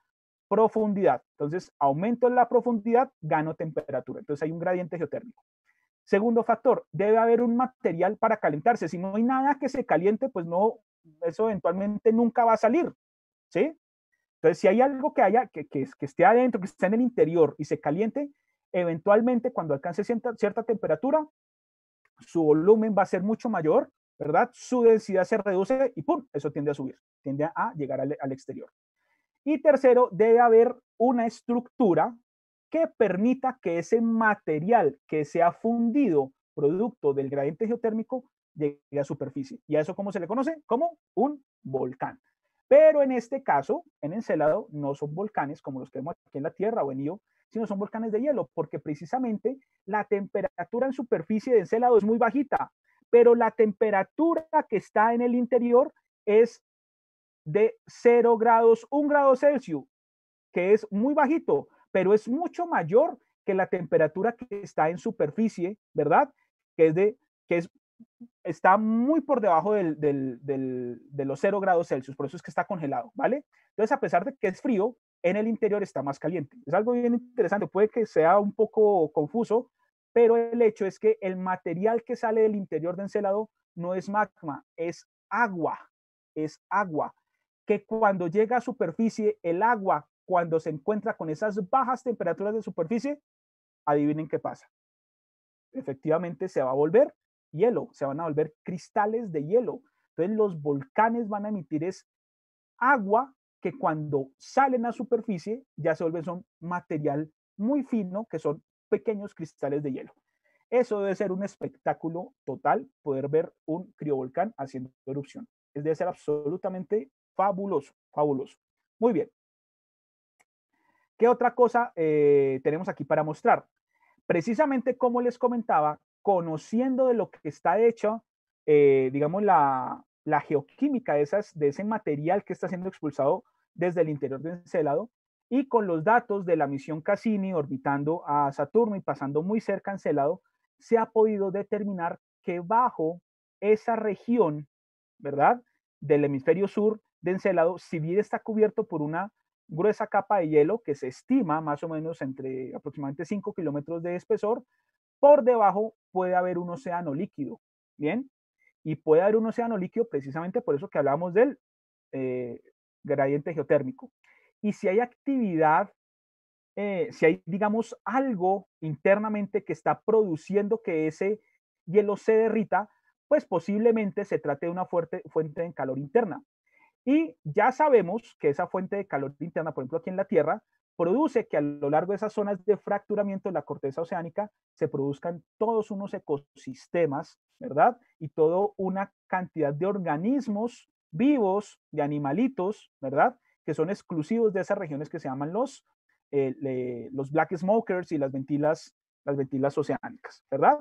profundidad. Entonces, aumento la profundidad, gano temperatura. Entonces, hay un gradiente geotérmico. Segundo factor, debe haber un material para calentarse. Si no hay nada que se caliente, pues no, eso eventualmente nunca va a salir, ¿sí? Entonces, si hay algo que haya, que, que, esté adentro, que esté en el interior y se caliente, eventualmente cuando alcance cierta, temperatura, su volumen va a ser mucho mayor, ¿verdad? Su densidad se reduce y ¡pum! Eso tiende a subir, tiende a llegar al exterior. Y tercero, debe haber una estructura que permita que ese material que se ha fundido producto del gradiente geotérmico llegue a superficie. ¿Y a eso cómo se le conoce? Como un volcán. Pero en este caso, en Encelado, no son volcanes como los que vemos aquí en la Tierra o en Io, sino son volcanes de hielo, porque precisamente la temperatura en superficie de Encelado es muy bajita, pero la temperatura que está en el interior es de 0 grados, 1 grado Celsius, que es muy bajito, pero es mucho mayor que la temperatura que está en superficie, ¿verdad? Que es de, que es, está muy por debajo del, de los 0 grados Celsius, por eso es que está congelado, ¿vale? Entonces, a pesar de que es frío, en el interior está más caliente. Es algo bien interesante, puede que sea un poco confuso, pero el hecho es que el material que sale del interior de encelado no es magma, es agua, es agua, que cuando llega a superficie, el agua cuando se encuentra con esas bajas temperaturas de superficie, adivinen qué pasa. Efectivamente se va a volver hielo, se van a volver cristales de hielo. Entonces los volcanes van a emitir es agua que cuando salen a superficie ya se vuelven son material muy fino que son pequeños cristales de hielo. Eso debe ser un espectáculo total poder ver un criovolcán haciendo erupción. Es debe ser absolutamente fabuloso, fabuloso. Muy bien. ¿Qué otra cosa eh, tenemos aquí para mostrar? Precisamente como les comentaba, conociendo de lo que está hecho, eh, digamos, la, la geoquímica de, de ese material que está siendo expulsado desde el interior de Encelado y con los datos de la misión Cassini orbitando a Saturno y pasando muy cerca a Encelado, se ha podido determinar que bajo esa región, ¿verdad? Del hemisferio sur de Encelado, si bien está cubierto por una gruesa capa de hielo que se estima más o menos entre aproximadamente 5 kilómetros de espesor. Por debajo puede haber un océano líquido, ¿bien? Y puede haber un océano líquido precisamente por eso que hablamos del eh, gradiente geotérmico. Y si hay actividad, eh, si hay, digamos, algo internamente que está produciendo que ese hielo se derrita, pues posiblemente se trate de una fuerte fuente de calor interna. Y ya sabemos que esa fuente de calor interna, por ejemplo, aquí en la Tierra, produce que a lo largo de esas zonas de fracturamiento de la corteza oceánica se produzcan todos unos ecosistemas, ¿verdad? Y toda una cantidad de organismos vivos, de animalitos, ¿verdad? Que son exclusivos de esas regiones que se llaman los, eh, los black smokers y las ventilas, las ventilas oceánicas, ¿verdad?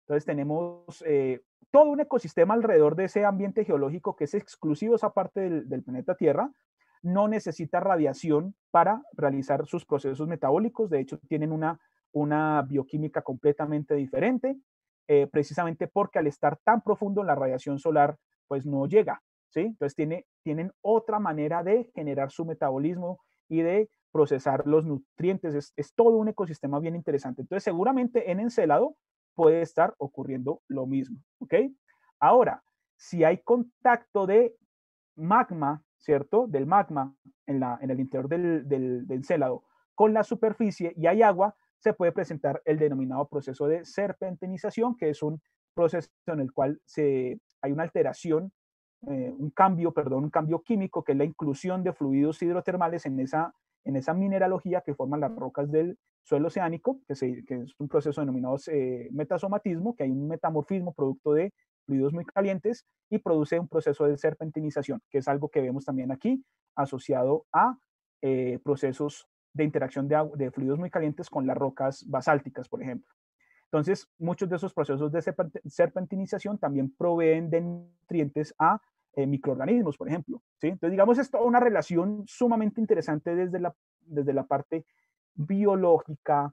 Entonces tenemos eh, todo un ecosistema alrededor de ese ambiente geológico que es exclusivo esa parte del, planeta Tierra, no necesita radiación para realizar sus procesos metabólicos, de hecho tienen una, una bioquímica completamente diferente, eh, precisamente porque al estar tan profundo la radiación solar pues no llega, ¿sí? Entonces tiene, tienen otra manera de generar su metabolismo y de procesar los nutrientes, es, es todo un ecosistema bien interesante. Entonces seguramente en Encelado puede estar ocurriendo lo mismo, ¿ok? Ahora, si hay contacto de magma, ¿cierto? Del magma en, la, en el interior del, del, encélado con la superficie y hay agua, se puede presentar el denominado proceso de serpentinización, que es un proceso en el cual se, hay una alteración, eh, un cambio, perdón, un cambio químico, que es la inclusión de fluidos hidrotermales en esa en esa mineralogía que forman las rocas del suelo oceánico, que, es un proceso denominado eh, metasomatismo, que hay un metamorfismo producto de fluidos muy calientes y produce un proceso de serpentinización, que es algo que vemos también aquí asociado a eh, procesos de interacción de, de fluidos muy calientes con las rocas basálticas, por ejemplo. Entonces, muchos de esos procesos de serpentinización también proveen de nutrientes a eh, microorganismos, por ejemplo. Entonces, digamos, es toda una relación sumamente interesante desde la, desde la parte biológica,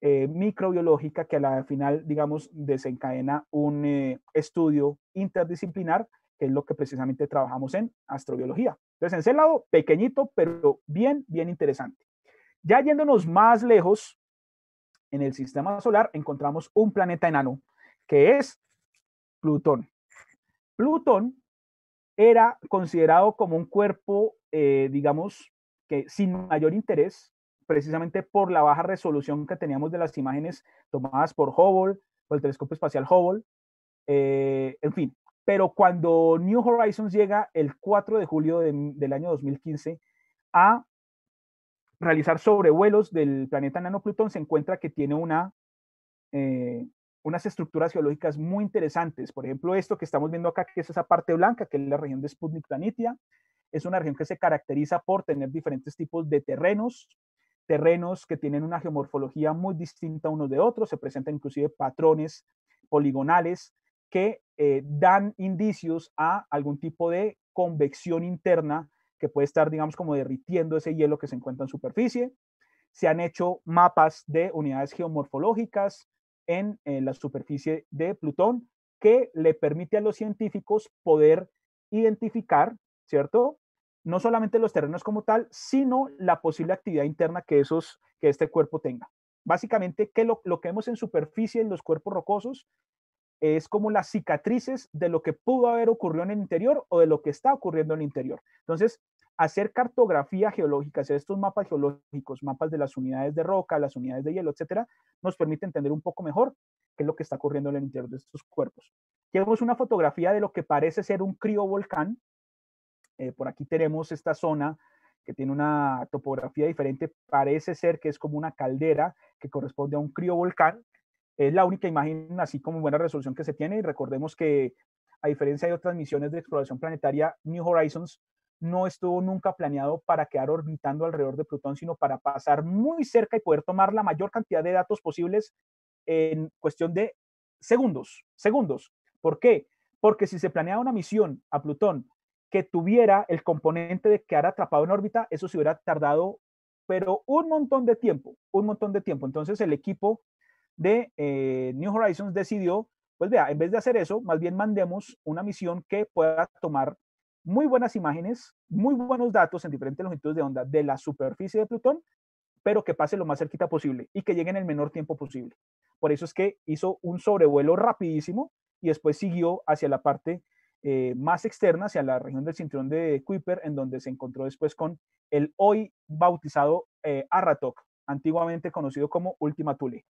eh, microbiológica, que a la final, digamos, desencadena un eh, estudio interdisciplinar, que es lo que precisamente trabajamos en astrobiología. Entonces, en ese lado, pequeñito, pero bien, bien interesante. Ya yéndonos más lejos, en el sistema solar encontramos un planeta enano, que es Plutón. Plutón era considerado como un cuerpo, eh, digamos, que sin mayor interés, precisamente por la baja resolución que teníamos de las imágenes tomadas por Hubble, por el telescopio espacial Hubble, eh, en fin. Pero cuando New Horizons llega el 4 de julio del año 2015 a realizar sobrevuelos del planeta nano Plutón, se encuentra que tiene una, eh, unas estructuras geológicas muy interesantes. Por ejemplo, esto que estamos viendo acá, que es esa parte blanca, que es la región de Sputnik Planitia, es una región que se caracteriza por tener diferentes tipos de terrenos, terrenos que tienen una geomorfología muy distinta unos de otros, se presentan inclusive patrones poligonales que eh, dan indicios a algún tipo de convección interna que puede estar, digamos, como derritiendo ese hielo que se encuentra en superficie. Se han hecho mapas de unidades geomorfológicas, en, la superficie de Plutón, que le permite a los científicos poder identificar, ¿cierto? No solamente los terrenos como tal, sino la posible actividad interna que, esos, que este cuerpo tenga. Básicamente, que lo, lo que vemos en superficie en los cuerpos rocosos es como las cicatrices de lo que pudo haber ocurrido en el interior o de lo que está ocurriendo en el interior. Entonces, hacer cartografía geológica, hacer estos mapas geológicos, mapas de las unidades de roca, las unidades de hielo, etcétera, nos permite entender un poco mejor qué es lo que está ocurriendo en el interior de estos cuerpos. Tenemos una fotografía de lo que parece ser un criovolcán. Eh, por aquí tenemos esta zona que tiene una topografía diferente, parece ser que es como una caldera que corresponde a un criovolcán. Es la única imagen así como buena resolución que se tiene y recordemos que a diferencia de otras misiones de exploración planetaria, New Horizons no estuvo nunca planeado para quedar orbitando alrededor de Plutón, sino para pasar muy cerca y poder tomar la mayor cantidad de datos posibles en cuestión de segundos, segundos. ¿Por qué? Porque si se planeaba una misión a Plutón que tuviera el componente de quedar atrapado en órbita, eso se hubiera tardado, pero un montón de tiempo, un montón de tiempo. Entonces el equipo de eh, New Horizons decidió, pues vea, en vez de hacer eso, más bien mandemos una misión que pueda tomar muy buenas imágenes, muy buenos datos en diferentes longitudes de onda de la superficie de Plutón, pero que pase lo más cerquita posible y que llegue en el menor tiempo posible. Por eso es que hizo un sobrevuelo rapidísimo y después siguió hacia la parte eh, más externa, hacia la región del cinturón de Kuiper, en donde se encontró después con el hoy bautizado eh, Arratok, antiguamente conocido como Ultima Thule.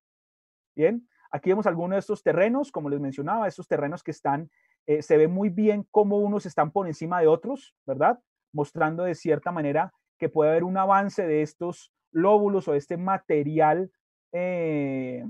Bien, aquí vemos algunos de estos terrenos, como les mencionaba, estos terrenos que están eh, se ve muy bien cómo unos están por encima de otros, ¿verdad? Mostrando de cierta manera que puede haber un avance de estos lóbulos o este material, eh,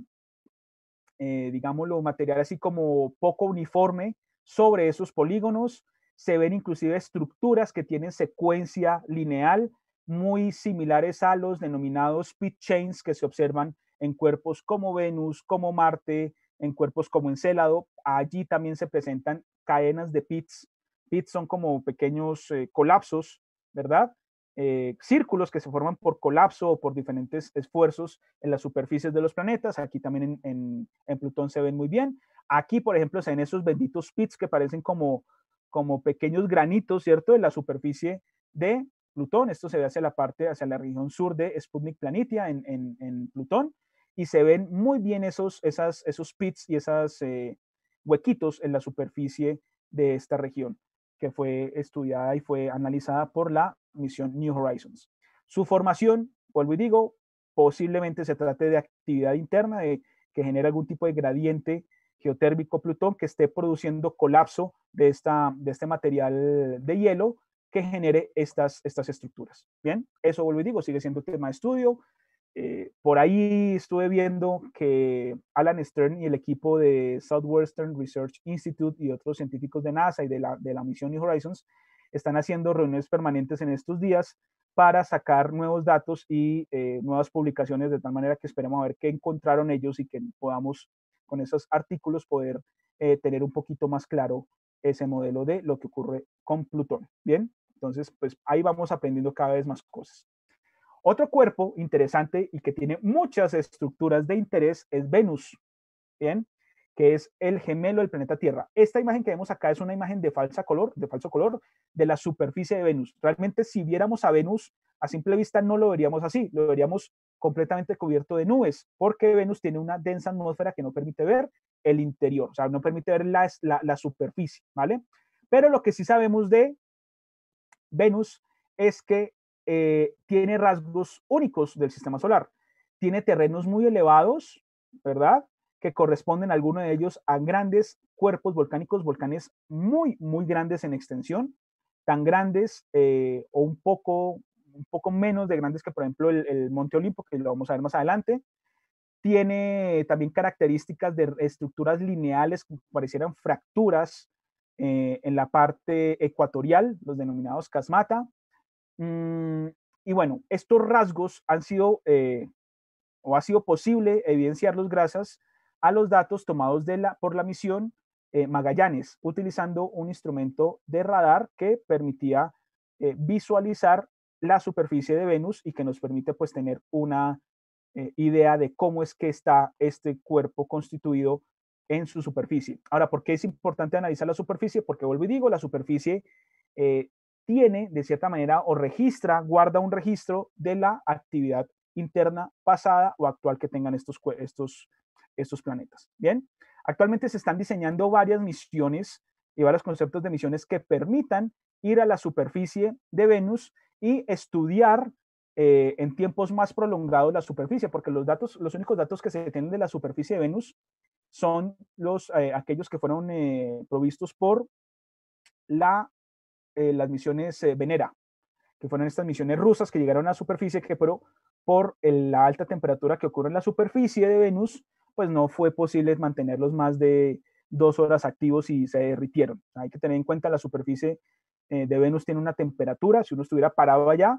eh, digámoslo, material así como poco uniforme sobre esos polígonos. Se ven inclusive estructuras que tienen secuencia lineal muy similares a los denominados pit chains que se observan en cuerpos como Venus, como Marte, en cuerpos como Encélado. Allí también se presentan cadenas de pits. Pits son como pequeños eh, colapsos, ¿verdad? Eh, círculos que se forman por colapso o por diferentes esfuerzos en las superficies de los planetas. Aquí también en, Plutón se ven muy bien. Aquí, por ejemplo, se ven esos benditos pits que parecen como, como pequeños granitos, ¿cierto?, en la superficie de Plutón. Esto se ve hacia la parte, hacia la región sur de Sputnik Planitia en, en Plutón y se ven muy bien esos, esas, esos pits y esos eh, huequitos en la superficie de esta región, que fue estudiada y fue analizada por la misión New Horizons. Su formación, vuelvo y digo, posiblemente se trate de actividad interna de, que genera algún tipo de gradiente geotérmico Plutón que esté produciendo colapso de, esta, de este material de hielo que genere estas, estas estructuras. Bien, eso vuelvo y digo, sigue siendo tema de estudio, eh, por ahí estuve viendo que Alan Stern y el equipo de Southwestern Research Institute y otros científicos de NASA y de la, misión New Horizons están haciendo reuniones permanentes en estos días para sacar nuevos datos y eh, nuevas publicaciones, de tal manera que esperemos a ver qué encontraron ellos y que podamos con esos artículos poder eh, tener un poquito más claro ese modelo de lo que ocurre con Plutón. Bien, entonces pues ahí vamos aprendiendo cada vez más cosas. Otro cuerpo interesante y que tiene muchas estructuras de interés es Venus, ¿bien? que es el gemelo del planeta Tierra. Esta imagen que vemos acá es una imagen de, falsa color, de falso color de la superficie de Venus. Realmente si viéramos a Venus a simple vista no lo veríamos así, lo veríamos completamente cubierto de nubes, porque Venus tiene una densa atmósfera que no permite ver el interior, o sea, no permite ver la, la, la superficie, ¿vale? Pero lo que sí sabemos de Venus es que eh, tiene rasgos únicos del sistema solar. Tiene terrenos muy elevados, ¿verdad? Que corresponden algunos de ellos a grandes cuerpos volcánicos, volcanes muy, muy grandes en extensión, tan grandes eh, o un poco, un poco menos de grandes que, por ejemplo, el, Monte Olimpo, que lo vamos a ver más adelante. Tiene también características de estructuras lineales que parecieran fracturas eh, en la parte ecuatorial, los denominados casmata Mm, y bueno, estos rasgos han sido eh, o ha sido posible evidenciarlos gracias a los datos tomados por la misión eh, Magallanes, utilizando un instrumento de radar que permitía eh, visualizar la superficie de Venus y que nos permite pues tener una idea de cómo es que está este cuerpo constituido en su superficie. Ahora, ¿por qué es importante analizar la superficie? Porque vuelvo y digo, la superficie tiene, de cierta manera, o registra, guarda un registro de la actividad interna pasada o actual que tengan estos, estos, estos planetas. Bien, actualmente se están diseñando varias misiones y varios conceptos de misiones que permitan ir a la superficie de Venus y estudiar eh, en tiempos más prolongados la superficie, porque los datos, los únicos datos que se tienen de la superficie de Venus son los, eh, aquellos que fueron eh, provistos por la eh, las misiones eh, Venera, que fueron estas misiones rusas que llegaron a la superficie, que pero por la alta temperatura que ocurre en la superficie de Venus, pues no fue posible mantenerlos más de dos horas activos y se derritieron. Hay que tener en cuenta la superficie eh, de Venus tiene una temperatura, si uno estuviera parado allá,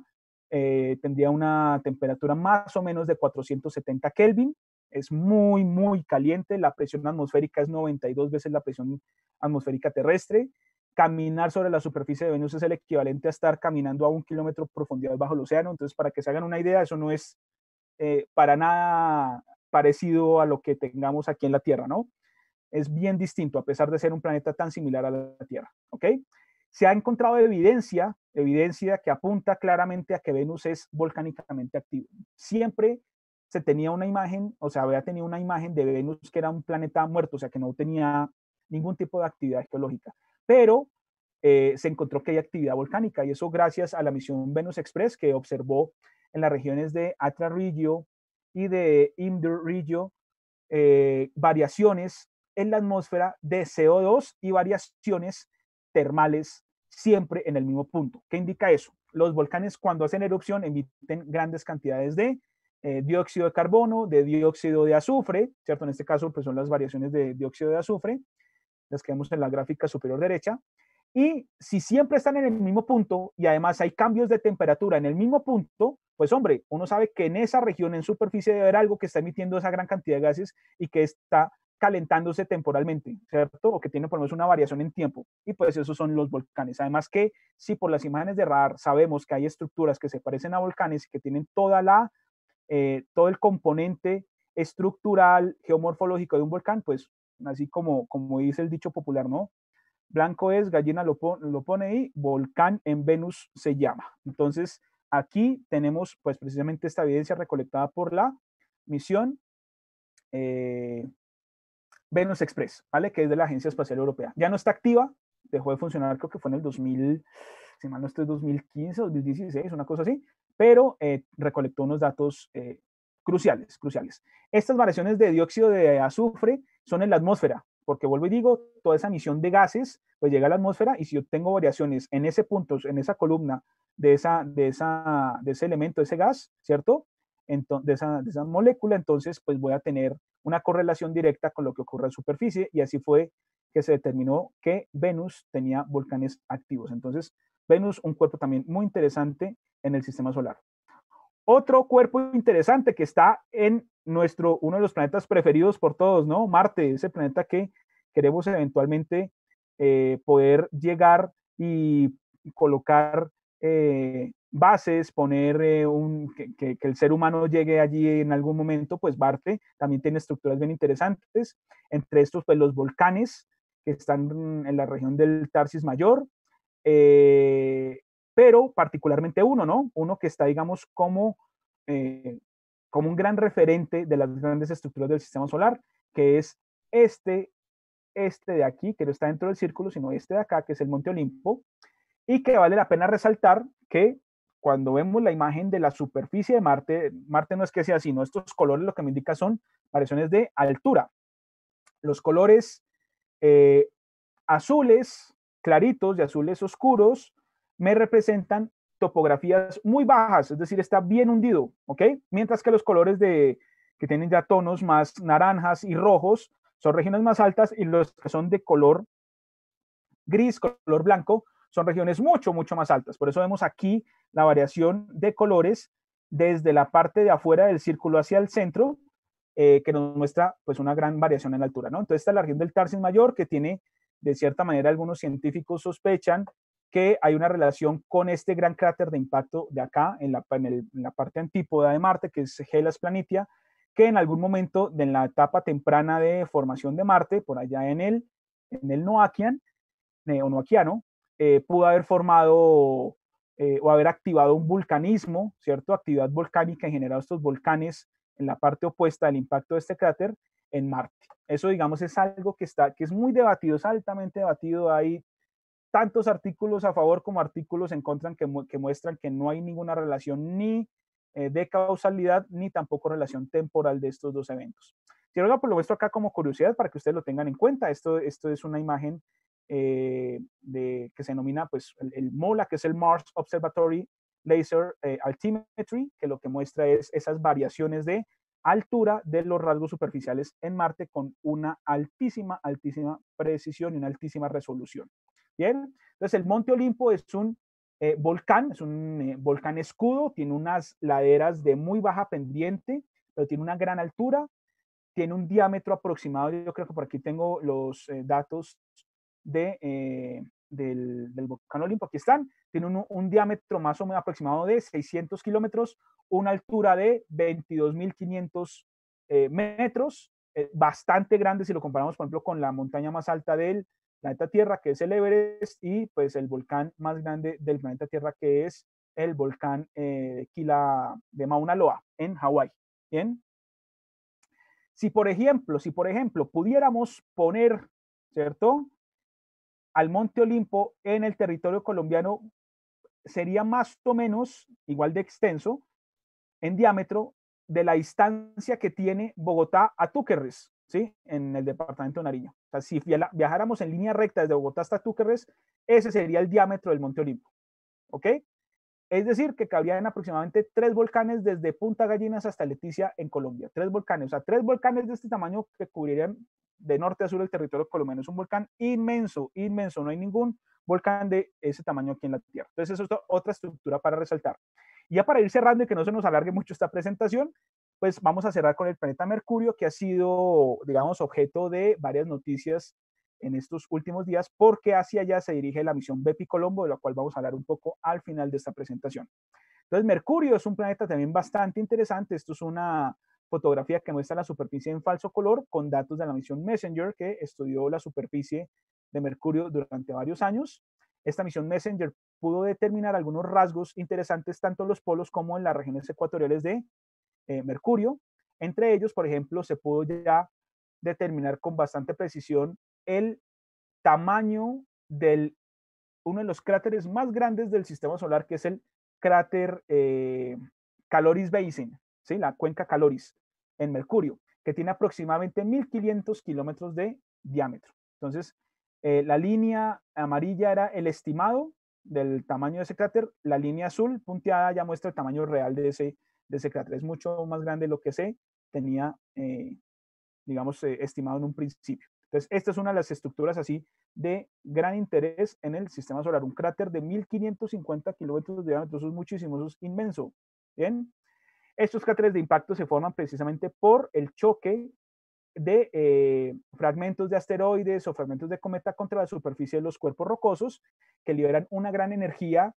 tendría una temperatura más o menos de 470 Kelvin, es muy, muy caliente, la presión atmosférica es 92 veces la presión atmosférica terrestre, caminar sobre la superficie de Venus es el equivalente a estar caminando a un kilómetro de profundidad bajo el océano. Entonces, para que se hagan una idea, eso no es eh, para nada parecido a lo que tengamos aquí en la Tierra, ¿no? Es bien distinto, a pesar de ser un planeta tan similar a la Tierra, ¿ok? Se ha encontrado evidencia, evidencia que apunta claramente a que Venus es volcánicamente activo. Siempre se tenía una imagen, o sea, había tenido una imagen de Venus que era un planeta muerto, o sea, que no tenía ningún tipo de actividad geológica pero eh, se encontró que hay actividad volcánica y eso gracias a la misión Venus Express que observó en las regiones de Atra Regio y de Indur Regio eh, variaciones en la atmósfera de CO2 y variaciones termales siempre en el mismo punto. ¿Qué indica eso? Los volcanes cuando hacen erupción emiten grandes cantidades de eh, dióxido de carbono, de dióxido de azufre, ¿cierto? En este caso, pues son las variaciones de dióxido de azufre las que vemos en la gráfica superior derecha. Y si siempre están en el mismo punto y además hay cambios de temperatura en el mismo punto, pues hombre, uno sabe que en esa región, en superficie, debe haber algo que está emitiendo esa gran cantidad de gases y que está calentándose temporalmente, ¿cierto? O que tiene por lo menos una variación en tiempo. Y pues esos son los volcanes. Además que si por las imágenes de radar sabemos que hay estructuras que se parecen a volcanes y que tienen toda la, eh, todo el componente estructural, geomorfológico de un volcán, pues así como, como dice el dicho popular, ¿no? Blanco es, gallina lo, lo pone ahí, volcán en Venus se llama. Entonces, aquí tenemos pues precisamente esta evidencia recolectada por la misión eh, Venus Express, ¿vale? Que es de la Agencia Espacial Europea. Ya no está activa, dejó de funcionar creo que fue en el 2000, si mal no estoy, 2015, 2016, una cosa así, pero eh, recolectó unos datos eh, cruciales, cruciales. Estas variaciones de dióxido de azufre son en la atmósfera, porque vuelvo y digo, toda esa emisión de gases pues llega a la atmósfera y si yo tengo variaciones en ese punto, en esa columna de, esa, de, esa, de ese elemento, de ese gas, ¿cierto? Entonces, de, esa, de esa molécula, entonces pues voy a tener una correlación directa con lo que ocurre en superficie y así fue que se determinó que Venus tenía volcanes activos. Entonces, Venus, un cuerpo también muy interesante en el sistema solar. Otro cuerpo interesante que está en nuestro, uno de los planetas preferidos por todos, ¿no? Marte, ese planeta que queremos eventualmente eh, poder llegar y colocar eh, bases, poner eh, un, que, el ser humano llegue allí en algún momento, pues Marte también tiene estructuras bien interesantes, entre estos pues los volcanes que están en la región del Tarsis Mayor, eh, pero particularmente uno, ¿no? Uno que está, digamos, como, eh, como un gran referente de las grandes estructuras del sistema solar, que es este, este de aquí, que no está dentro del círculo, sino este de acá, que es el Monte Olimpo, y que vale la pena resaltar que cuando vemos la imagen de la superficie de Marte, Marte no es que sea así, no, estos colores lo que me indica son variaciones de altura. Los colores eh, azules claritos y azules oscuros me representan topografías muy bajas, es decir, está bien hundido, ¿ok? Mientras que los colores de, que tienen ya tonos más naranjas y rojos son regiones más altas y los que son de color gris, color blanco, son regiones mucho, mucho más altas. Por eso vemos aquí la variación de colores desde la parte de afuera del círculo hacia el centro, eh, que nos muestra pues una gran variación en altura, ¿no? Entonces está la región del Tarsis Mayor, que tiene, de cierta manera, algunos científicos sospechan que hay una relación con este gran cráter de impacto de acá, en la, parte antípoda de Marte, que es Hellas Planitia, que en algún momento de la etapa temprana de formación de Marte, por allá en el, en el eh, o eh, pudo haber formado eh, o haber activado un vulcanismo, ¿cierto? Actividad volcánica y generado estos volcanes en la parte opuesta del impacto de este cráter en Marte. Eso, digamos, es algo que, está, que es muy debatido, es altamente debatido. ahí, tantos artículos a favor como artículos en contra que, muestran que no hay ninguna relación ni eh, de causalidad ni tampoco relación temporal de estos dos eventos. Si pues lo muestro acá como curiosidad para que ustedes lo tengan en cuenta. Esto, esto es una imagen eh, que se denomina pues, el, MOLA, que es el Mars Observatory Laser eh, Altimetry, que lo que muestra es esas variaciones de altura de los rasgos superficiales en Marte con una altísima, altísima precisión y una altísima resolución entonces el Monte Olimpo es un eh, volcán, es un eh, volcán escudo, tiene unas laderas de muy baja pendiente, pero tiene una gran altura, tiene un diámetro aproximado, yo creo que por aquí tengo los eh, datos de, del, volcán Olimpo, aquí están, tiene un, un diámetro más o menos aproximado de 600 kilómetros, una altura de 22.500 metros, bastante grande si lo comparamos, por ejemplo, con la montaña más alta del planeta Tierra, que es el Everest, y pues el volcán más grande del planeta Tierra, que es el volcán Kila eh, de Mauna Loa, en Hawái. Bien. Si por ejemplo, si por ejemplo pudiéramos poner, ¿cierto? Al Monte Olimpo en el territorio colombiano sería más o menos igual de extenso en diámetro de la distancia que tiene Bogotá a Túquerres. En el departamento de Nariño. O sea, si viajáramos en línea recta desde Bogotá hasta Túquerres, ese sería el diámetro del Monte Olimpo, ¿ok? Es decir, que cabrían aproximadamente tres volcanes desde Punta Gallinas hasta Leticia en Colombia. Tres volcanes, o sea, tres volcanes de este tamaño que cubrirían de norte a sur el territorio colombiano. Es un volcán inmenso, inmenso. No hay ningún volcán de ese tamaño aquí en la Tierra. Entonces, eso es otra estructura para resaltar. ya para ir cerrando y que no se nos alargue mucho esta presentación, pues vamos a cerrar con el planeta Mercurio, que ha sido, digamos, objeto de varias noticias en estos últimos días, porque hacia allá se dirige la misión Bepi Colombo, de la cual vamos a hablar un poco al final de esta presentación. Entonces, Mercurio es un planeta también bastante interesante. Esto es una fotografía que muestra la superficie en falso color con datos de la misión Messenger, que estudió la superficie de Mercurio durante varios años. Esta misión Messenger pudo determinar algunos rasgos interesantes tanto en los polos como en las regiones ecuatoriales de eh, mercurio. Entre ellos, por ejemplo, se pudo ya determinar con bastante precisión el tamaño del uno de los cráteres más grandes del sistema solar, que es el cráter eh, Caloris Basin, ¿sí? la cuenca Caloris en Mercurio, que tiene aproximadamente 1.500 kilómetros de diámetro. Entonces, eh, la línea amarilla era el estimado del tamaño de ese cráter, la línea azul punteada ya muestra el tamaño real de ese de cráter, es mucho más grande de lo que se tenía, eh, digamos, eh, estimado en un principio. Entonces, esta es una de las estructuras así de gran interés en el sistema solar. Un cráter de 1550 kilómetros de diámetro, eso es muchísimo, eso es inmenso. Bien. Estos cráteres de impacto se forman precisamente por el choque de eh, fragmentos de asteroides o fragmentos de cometa contra la superficie de los cuerpos rocosos que liberan una gran energía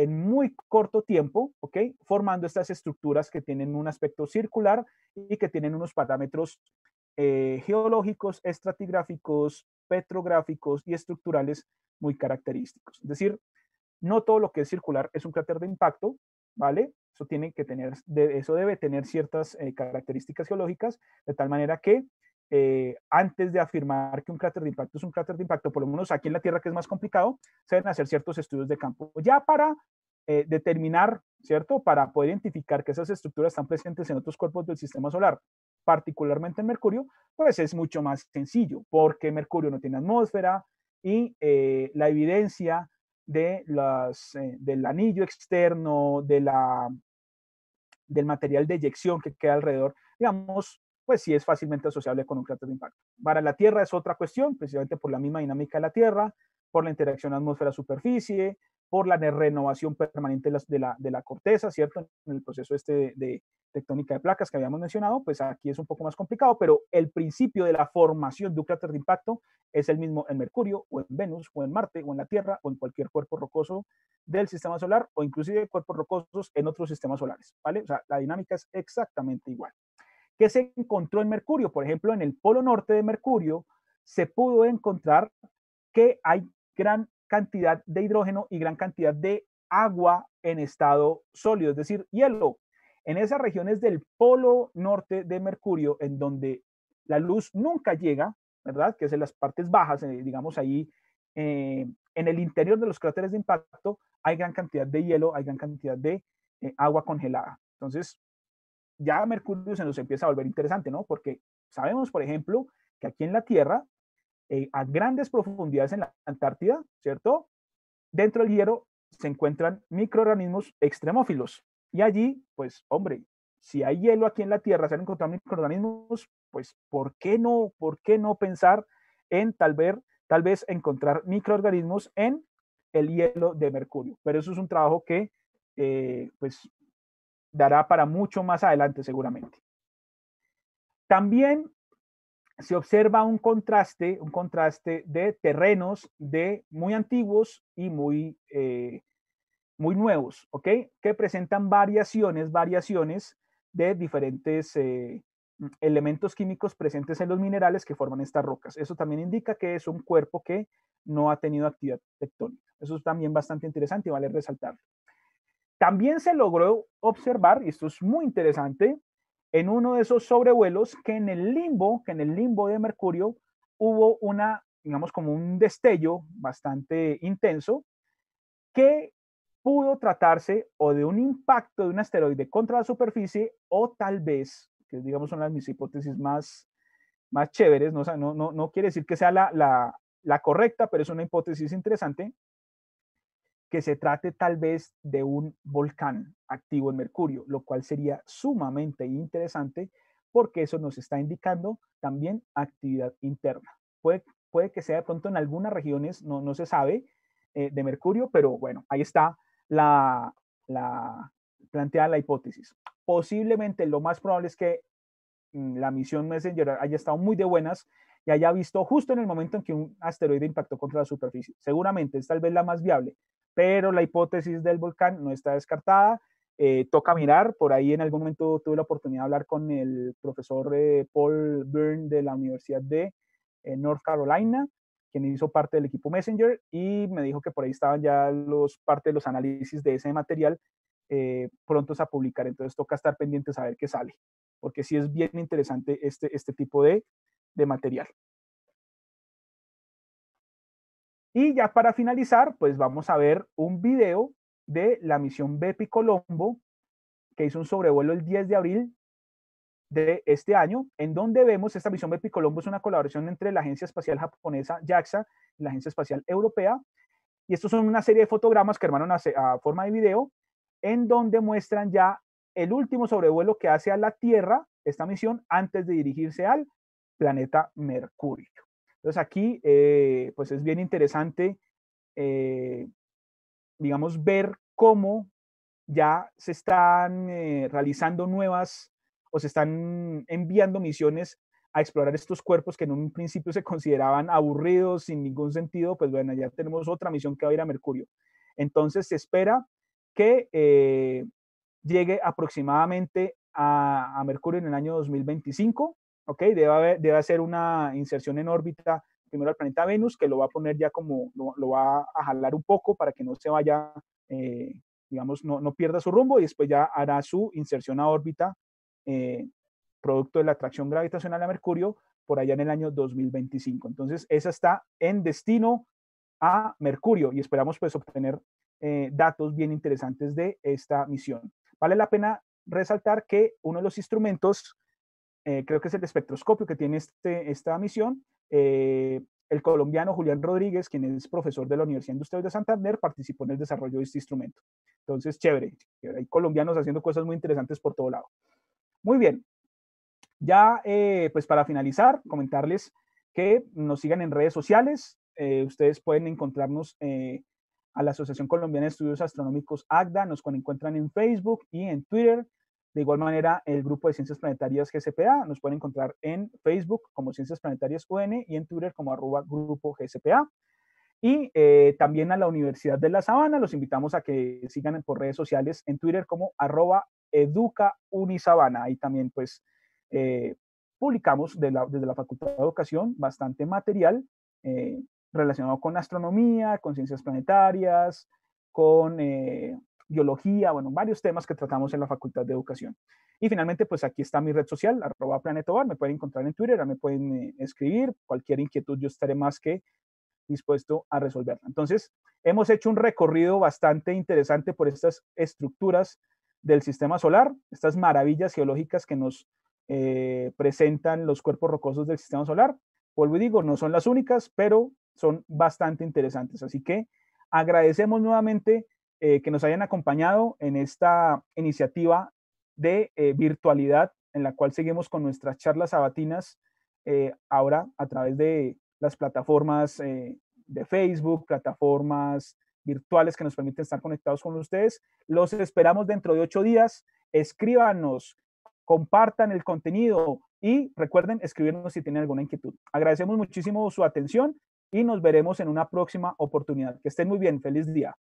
en muy corto tiempo, ¿ok? Formando estas estructuras que tienen un aspecto circular y que tienen unos parámetros eh, geológicos, estratigráficos, petrográficos y estructurales muy característicos. Es decir, no todo lo que es circular es un cráter de impacto, ¿vale? Eso tiene que tener, eso debe tener ciertas eh, características geológicas, de tal manera que eh, antes de afirmar que un cráter de impacto es un cráter de impacto, por lo menos aquí en la Tierra, que es más complicado, se deben hacer ciertos estudios de campo. Ya para eh, determinar, ¿cierto? Para poder identificar que esas estructuras están presentes en otros cuerpos del sistema solar, particularmente en Mercurio, pues es mucho más sencillo, porque Mercurio no tiene atmósfera y eh, la evidencia de las, del anillo externo, de la, del material de eyección que queda alrededor, digamos, pues sí es fácilmente asociable con un cráter de impacto. Para la Tierra es otra cuestión, precisamente por la misma dinámica de la Tierra, por la interacción atmósfera-superficie, por la renovación permanente de la, de la, corteza, ¿cierto? En el proceso este de, tectónica de placas que habíamos mencionado, pues aquí es un poco más complicado, pero el principio de la formación de un cráter de impacto es el mismo en Mercurio o en Venus o en Marte o en la Tierra o en cualquier cuerpo rocoso del sistema solar o inclusive cuerpos rocosos en otros sistemas solares, ¿vale? O sea, la dinámica es exactamente igual. ¿Qué se encontró en Mercurio? Por ejemplo, en el polo norte de Mercurio se pudo encontrar que hay gran cantidad de hidrógeno y gran cantidad de agua en estado sólido, es decir, hielo. En esas regiones del polo norte de Mercurio, en donde la luz nunca llega, ¿verdad? Que es en las partes bajas, eh, digamos ahí, eh, en el interior de los cráteres de impacto, hay gran cantidad de hielo, hay gran cantidad de eh, agua congelada. Entonces, ya Mercurio se nos empieza a volver interesante, ¿no? Porque sabemos, por ejemplo, que aquí en la Tierra, eh, a grandes profundidades en la Antártida, ¿cierto? Dentro del hielo se encuentran microorganismos extremófilos. Y allí, pues, hombre, si hay hielo aquí en la Tierra, se han encontrado microorganismos, pues, ¿por qué no, por qué no pensar en tal vez, tal vez encontrar microorganismos en el hielo de Mercurio? Pero eso es un trabajo que, eh, pues, dará para mucho más adelante seguramente. También se observa un contraste, un contraste de terrenos de muy antiguos y muy, eh, muy nuevos, ¿ok? Que presentan variaciones, variaciones de diferentes eh, elementos químicos presentes en los minerales que forman estas rocas. Eso también indica que es un cuerpo que no ha tenido actividad tectónica. Eso es también bastante interesante y vale resaltarlo. También se logró observar, y esto es muy interesante, en uno de esos sobrevuelos que en el limbo, que en el limbo de Mercurio hubo una, digamos, como un destello bastante intenso que pudo tratarse o de un impacto de un asteroide contra la superficie o tal vez, que digamos son las mis hipótesis más, más chéveres, no, no, no, quiere decir que sea la, la, la correcta, pero es una hipótesis interesante, que se trate tal vez de un volcán activo en Mercurio, lo cual sería sumamente interesante porque eso nos está indicando también actividad interna. Puede, puede que sea de pronto en algunas regiones, no, se sabe, eh, de Mercurio, pero bueno, ahí está la, la planteada la hipótesis. Posiblemente lo más probable es que mm, la misión Messenger haya estado muy de buenas y haya visto justo en el momento en que un asteroide impactó contra la superficie. Seguramente es tal vez la más viable, pero la hipótesis del volcán no está descartada. Eh, toca mirar, por ahí en algún momento tuve la oportunidad de hablar con el profesor eh, Paul Byrne de la Universidad de eh, North Carolina, quien hizo parte del equipo Messenger, y me dijo que por ahí estaban ya los parte de los análisis de ese material prontos a publicar, entonces toca estar pendiente a ver qué sale, porque sí es bien interesante este, este tipo de material. Y ya para finalizar, pues vamos a ver un video de la misión Bepi Colombo, que hizo un sobrevuelo el 10 de abril de este año, en donde vemos esta misión Bepi Colombo es una colaboración entre la Agencia Espacial Japonesa JAXA y la Agencia Espacial Europea. Y estos son una serie de fotogramas que hermano a, a forma de video, en donde muestran ya el último sobrevuelo que hace a la Tierra esta misión antes de dirigirse al planeta Mercurio. Entonces aquí, eh, pues es bien interesante, eh, digamos, ver cómo ya se están eh, realizando nuevas o se están enviando misiones a explorar estos cuerpos que en un principio se consideraban aburridos, sin ningún sentido, pues bueno, ya tenemos otra misión que va a ir a Mercurio. Entonces se espera que llegue aproximadamente a, Mercurio en el año 2025 Debe, hacer una inserción en órbita primero al planeta Venus, que lo va a poner ya como, lo, va a jalar un poco para que no se vaya, eh, digamos, no, no, pierda su rumbo y después ya hará su inserción a órbita, eh, producto de la atracción gravitacional a Mercurio, por allá en el año 2025. Entonces, esa está en destino a Mercurio y esperamos pues obtener eh, datos bien interesantes de esta misión. Vale la pena resaltar que uno de los instrumentos eh, creo que es el espectroscopio que tiene este, esta misión. Eh, el colombiano Julián Rodríguez, quien es profesor de la Universidad Industrial de Santander, participó en el desarrollo de este instrumento. Entonces, chévere, hay colombianos haciendo cosas muy interesantes por todo lado. Muy bien, ya eh, pues para finalizar, comentarles que nos sigan en redes sociales. ustedes pueden encontrarnos a la Asociación Colombiana de Estudios Astronómicos AGDA, nos encuentran en Facebook y en Twitter. De igual manera, el grupo de Ciencias Planetarias GCPA nos pueden encontrar en Facebook como Ciencias Planetarias UN y en Twitter como arroba grupo GCPA. Y eh, también a la Universidad de La Sabana los invitamos a que sigan por redes sociales en Twitter como arroba educa unisabana. Ahí también pues eh, publicamos desde la Facultad de Educación bastante material eh, relacionado con astronomía, con ciencias planetarias, con biología, bueno, varios temas que tratamos en la Facultad de Educación. Y finalmente, pues aquí está mi red social, arroba planetobar, me pueden encontrar en Twitter, me pueden eh, escribir, cualquier inquietud yo estaré más que dispuesto a resolverla. Entonces, hemos hecho un recorrido bastante interesante por estas estructuras del sistema solar, estas maravillas geológicas que nos eh, presentan los cuerpos rocosos del sistema solar. Vuelvo y digo, no son las únicas, pero son bastante interesantes. Así que agradecemos nuevamente eh, que nos hayan acompañado en esta iniciativa de eh, virtualidad en la cual seguimos con nuestras charlas sabatinas eh, ahora a través de las plataformas de Facebook, plataformas virtuales que nos permiten estar conectados con ustedes. Los esperamos dentro de ocho días. Escríbanos, compartan el contenido y recuerden escribirnos si tienen alguna inquietud. Agradecemos muchísimo su atención y nos veremos en una próxima oportunidad. Que estén muy bien. Feliz día.